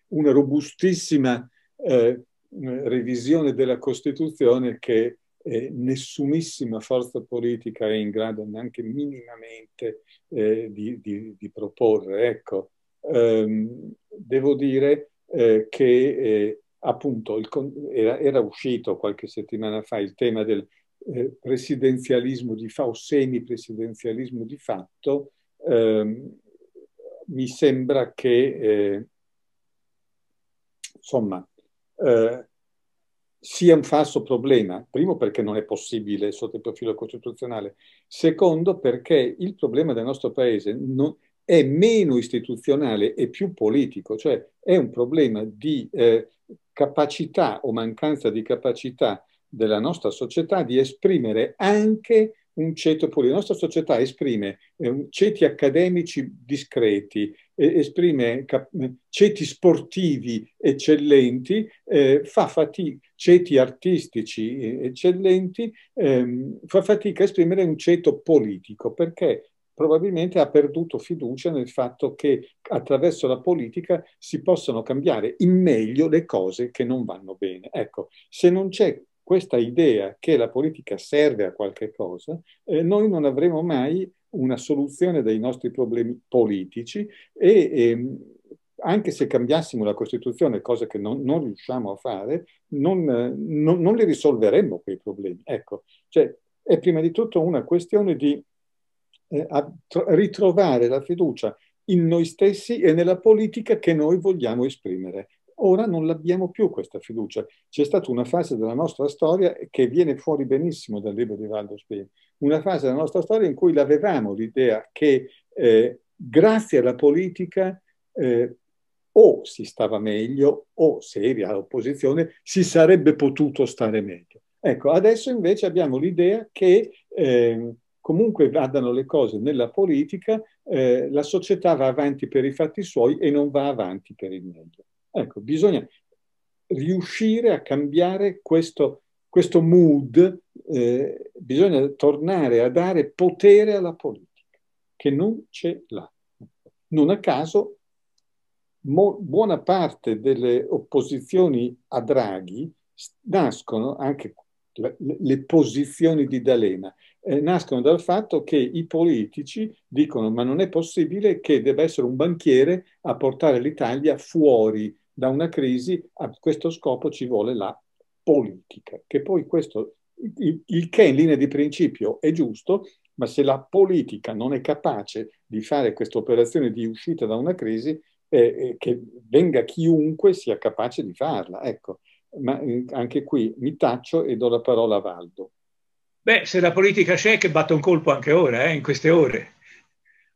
[SPEAKER 1] una robustissima eh, revisione della Costituzione che eh, nessunissima forza politica è in grado neanche minimamente eh, di, di, di, proporre. Ecco, ehm, devo dire eh, che eh, appunto il, era, era, uscito qualche settimana fa il tema del eh, presidenzialismo di fa o semi-presidenzialismo di fatto. Ehm, mi sembra che eh, insomma sia un falso problema, primo perché non è possibile sotto il profilo costituzionale, secondo perché il problema del nostro paese non, è meno istituzionale e più politico, cioè è un problema di eh, capacità o mancanza di capacità della nostra società di esprimere anche un ceto politico. La nostra società esprime eh, ceti accademici discreti, esprime ceti sportivi eccellenti, eh, fa fatica, ceti artistici eh, eccellenti, ehm, fa fatica a esprimere un ceto politico perché probabilmente ha perduto fiducia nel fatto che attraverso la politica si possono cambiare in meglio le cose che non vanno bene. Ecco, se non c'è questa idea che la politica serve a qualche cosa, eh, noi non avremo mai una soluzione dei nostri problemi politici e ehm, anche se cambiassimo la Costituzione, cosa che non, non riusciamo a fare, non, eh, non, non, li risolveremmo quei problemi. Ecco, cioè, è prima di tutto una questione di eh, ritrovare la fiducia in noi stessi e nella politica che noi vogliamo esprimere. Ora non l'abbiamo più questa fiducia. C'è stata una fase della nostra storia che viene fuori benissimo dal libro di Valdo Spini, una fase della nostra storia in cui l'avevamo l'idea che eh, grazie alla politica eh, o si stava meglio o se eri all'opposizione si sarebbe potuto stare meglio. Ecco, adesso invece abbiamo l'idea che eh, comunque vadano le cose nella politica, eh, la società va avanti per i fatti suoi e non va avanti per il meglio. Ecco, bisogna riuscire a cambiare questo, questo mood, eh, bisogna tornare a dare potere alla politica, che non ce l'ha. Non a caso, mo, buona parte delle opposizioni a Draghi nascono, anche le, le posizioni di D'Alema, eh, nascono dal fatto che i politici dicono ma non è possibile che debba essere un banchiere a portare l'Italia fuori da una crisi, a questo scopo ci vuole la politica, che poi questo, il che in linea di principio è giusto, ma se la politica non è capace di fare questa operazione di uscita da una crisi, eh, eh che venga chiunque sia capace di farla. Ecco, ma eh, anche qui mi taccio e do la parola a Valdo.
[SPEAKER 2] Beh, se la politica c'è, che batta un colpo anche ora, eh, in queste ore,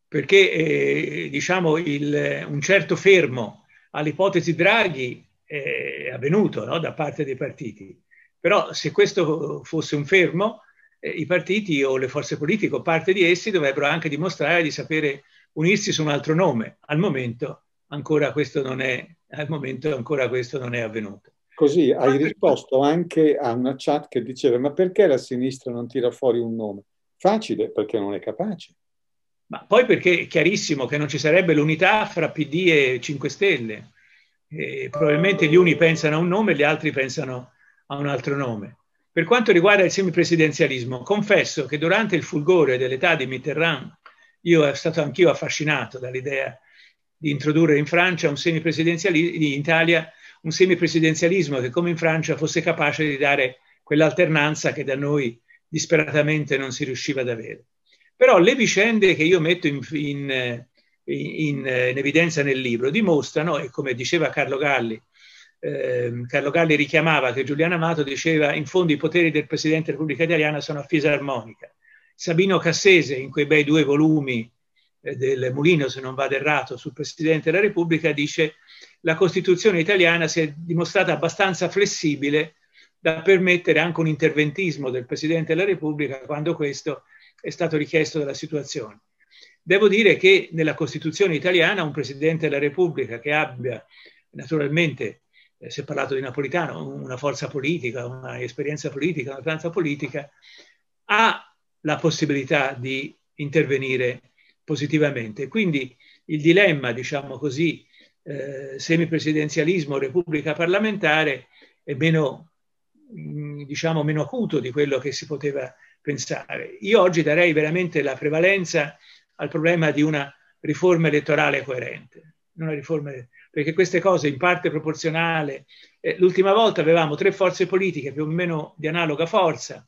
[SPEAKER 2] perché eh, diciamo il, un certo fermo all'ipotesi Draghi eh, è avvenuto no? da parte dei partiti. Però se questo fosse un fermo, eh, i partiti o le forze politiche o parte di essi dovrebbero anche dimostrare di sapere unirsi su un altro nome. Al momento ancora questo non è, ancora questo non è avvenuto.
[SPEAKER 1] Così hai risposto anche a una chat che diceva ma perché la sinistra non tira fuori un nome? Facile, perché non è capace
[SPEAKER 2] ma poi perché è chiarissimo che non ci sarebbe l'unità fra PD e 5 Stelle. E probabilmente gli uni pensano a un nome e gli altri pensano a un altro nome. Per quanto riguarda il semipresidenzialismo, confesso che durante il fulgore dell'età di Mitterrand io ero stato anch'io affascinato dall'idea di introdurre in Francia un semipresidenzialismo, in Italia un semipresidenzialismo che come in Francia fosse capace di dare quell'alternanza che da noi disperatamente non si riusciva ad avere. Però le vicende che io metto in, in, in, in evidenza nel libro dimostrano, e come diceva Carlo Galli, eh, Carlo Galli richiamava che Giuliano Amato diceva in fondo i poteri del Presidente della Repubblica Italiana sono a fisarmonica. Sabino Cassese, in quei bei due volumi eh, del Mulino, se non vado errato, sul Presidente della Repubblica, dice la Costituzione italiana si è dimostrata abbastanza flessibile da permettere anche un interventismo del Presidente della Repubblica quando questo è stato richiesto dalla situazione. Devo dire che nella Costituzione italiana un Presidente della Repubblica che abbia naturalmente, eh, si è parlato di napolitano, una forza politica, un'esperienza politica, una tranza politica, ha la possibilità di intervenire positivamente. Quindi il dilemma, diciamo così, eh, semipresidenzialismo, repubblica parlamentare è meno, mh, mm, diciamo, meno acuto di quello che si poteva pensare. Io oggi darei veramente la prevalenza al problema di una riforma elettorale coerente, riforma, perché queste cose in parte proporzionale, eh, l'ultima volta avevamo tre forze politiche più o meno di analoga forza,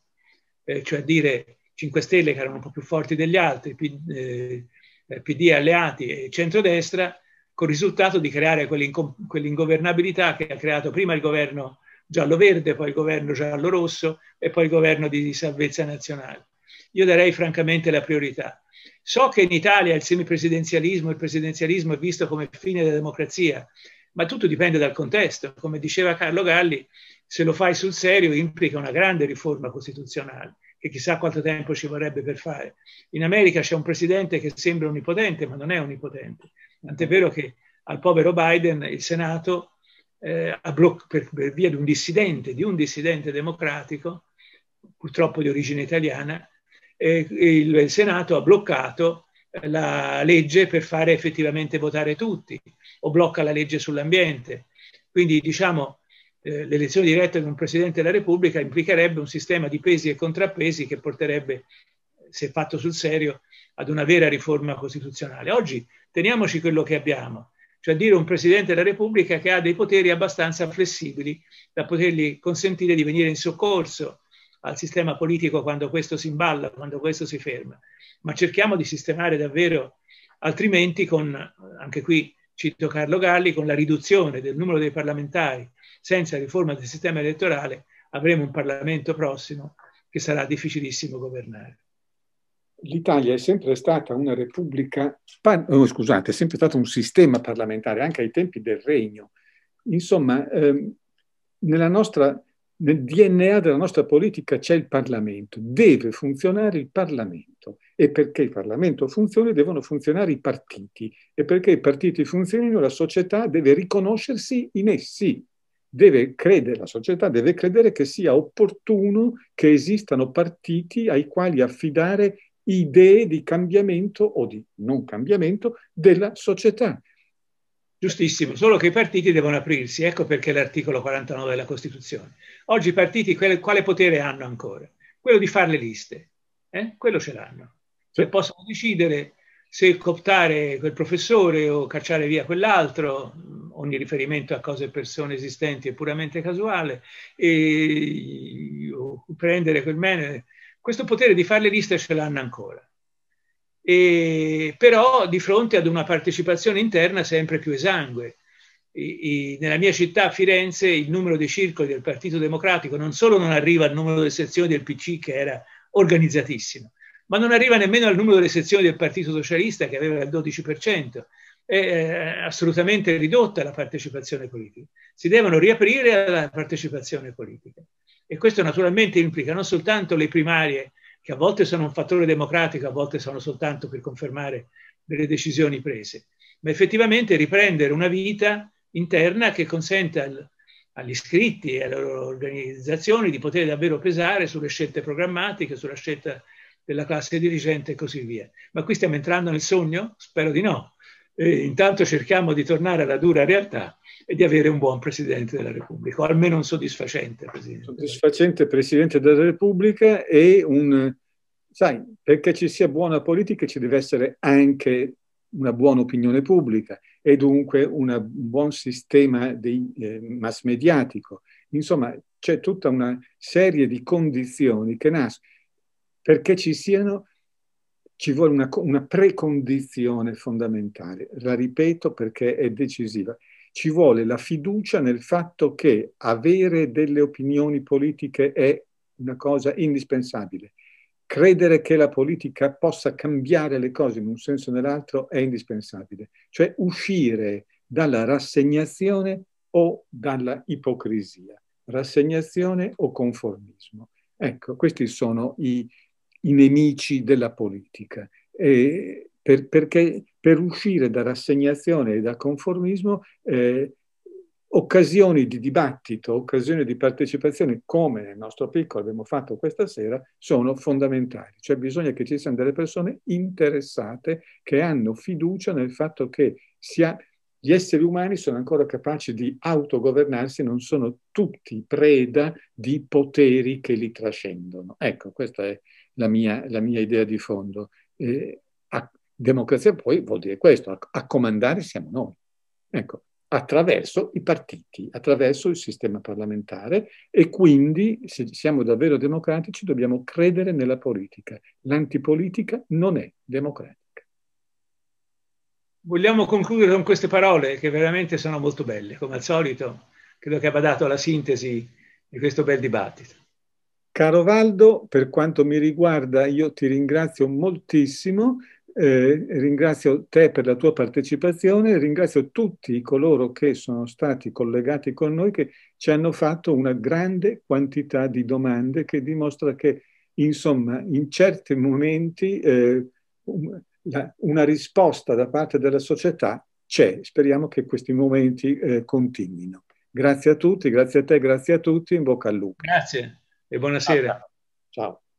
[SPEAKER 2] eh, cioè dire 5 Stelle che erano un po' più forti degli altri, PD, eh, PD alleati e centrodestra, con il risultato di creare quell'ingovernabilità che ha creato prima il governo giallo-verde, poi il governo giallo-rosso e poi il governo di salvezza nazionale. Io darei francamente la priorità. So che in Italia il semipresidenzialismo, il presidenzialismo è visto come fine della democrazia, ma tutto dipende dal contesto. Come diceva Carlo Galli, se lo fai sul serio implica una grande riforma costituzionale che chissà quanto tempo ci vorrebbe per fare. In America c'è un presidente che sembra onnipotente, ma non è onnipotente. Tant'è vero che al povero Biden il Senato eh, bloc- per, per, via di un dissidente, di un dissidente democratico, purtroppo di origine italiana, eh, il Senato ha bloccato eh, la legge per fare effettivamente votare tutti o blocca la legge sull'ambiente. Quindi diciamo eh, l'elezione diretta di un Presidente della Repubblica implicherebbe un sistema di pesi e contrappesi che porterebbe, se fatto sul serio, ad una vera riforma costituzionale. Oggi teniamoci quello che abbiamo, cioè dire un Presidente della Repubblica che ha dei poteri abbastanza flessibili da potergli consentire di venire in soccorso al sistema politico quando questo si imballa, quando questo si ferma. Ma cerchiamo di sistemare davvero, altrimenti con, anche qui cito Carlo Galli, con la riduzione del numero dei parlamentari senza riforma del sistema elettorale avremo un Parlamento prossimo che sarà difficilissimo governare
[SPEAKER 1] l'Italia è sempre stata una repubblica, oh, scusate, è sempre stato un sistema parlamentare, anche ai tempi del regno. Insomma, ehm, nostra, nel DNA della nostra politica c'è il Parlamento, deve funzionare il Parlamento e perché il Parlamento funzioni devono funzionare i partiti e perché i partiti funzionino la società deve riconoscersi in essi. Deve credere, la società deve credere che sia opportuno che esistano partiti ai quali affidare idee di cambiamento o di non cambiamento della società. Giustissimo,
[SPEAKER 2] solo che i partiti devono aprirsi, ecco perché l'articolo 49 della Costituzione. Oggi i partiti quale, potere hanno ancora? Quello di fare le liste, eh? quello ce l'hanno. Cioè possono decidere se cooptare quel professore o cacciare via quell'altro, ogni riferimento a cose e persone esistenti è puramente casuale, e prendere quel manager, questo potere di fare le liste ce l'hanno ancora, e, però di fronte ad una partecipazione interna sempre più esangue. I, i, nella mia città, Firenze, il numero dei circoli del Partito Democratico non solo non arriva al numero delle sezioni del PC che era organizzatissimo, ma non arriva nemmeno al numero delle sezioni del Partito Socialista che aveva il 12%. è eh, assolutamente ridotta la partecipazione politica. Si devono riaprire alla partecipazione politica. E questo naturalmente implica non soltanto le primarie, che a volte sono un fattore democratico, a volte sono soltanto per confermare delle decisioni prese, ma effettivamente riprendere una vita interna che consente al, agli iscritti e alle loro organizzazioni di poter davvero pesare sulle scelte programmatiche, sulla scelta della classe dirigente e così via. Ma qui stiamo entrando nel sogno? Spero di no. E intanto cerchiamo di tornare alla dura realtà e di avere un buon Presidente della Repubblica, o almeno un soddisfacente Presidente.
[SPEAKER 1] Soddisfacente Presidente della Repubblica e un... Sai, perché ci sia buona politica ci deve essere anche una buona opinione pubblica e dunque un buon sistema di, eh, mass mediatico. Insomma, c'è tutta una serie di condizioni che nascono perché ci siano ci vuole una, una precondizione fondamentale, la ripeto perché è decisiva, ci vuole la fiducia nel fatto che avere delle opinioni politiche è una cosa indispensabile. Credere che la politica possa cambiare le cose in un senso o nell'altro è indispensabile, cioè uscire dalla rassegnazione o dalla ipocrisia, rassegnazione o conformismo. Ecco, questi sono i, i nemici della politica, eh, per, perché per uscire da rassegnazione e da conformismo eh, occasioni di dibattito, occasioni di partecipazione, come nel nostro piccolo abbiamo fatto questa sera, sono fondamentali. Cioè bisogna che ci siano delle persone interessate che hanno fiducia nel fatto che sia, gli esseri umani sono ancora capaci di autogovernarsi, non sono tutti preda di poteri che li trascendono. Ecco, questa è la mia, la mia idea di fondo. Eh, a, democrazia poi vuol dire questo, a, a comandare siamo noi. Ecco, attraverso i partiti, attraverso il sistema parlamentare e quindi se siamo davvero democratici dobbiamo credere nella politica. L'antipolitica non è democratica.
[SPEAKER 2] Vogliamo concludere con queste parole che veramente sono molto belle, come al solito, credo che abbia dato la sintesi di questo bel dibattito.
[SPEAKER 1] Caro Valdo, per quanto mi riguarda, io ti ringrazio moltissimo, eh, ringrazio te per la tua partecipazione, ringrazio tutti coloro che sono stati collegati con noi, che ci hanno fatto una grande quantità di domande che dimostra che, insomma, in certi momenti eh, una risposta da parte della società c'è. Speriamo che questi momenti eh, continuino. Grazie a tutti, grazie a te, grazie a tutti, in bocca al lupo.
[SPEAKER 2] Grazie e buonasera. Ciao. ciao.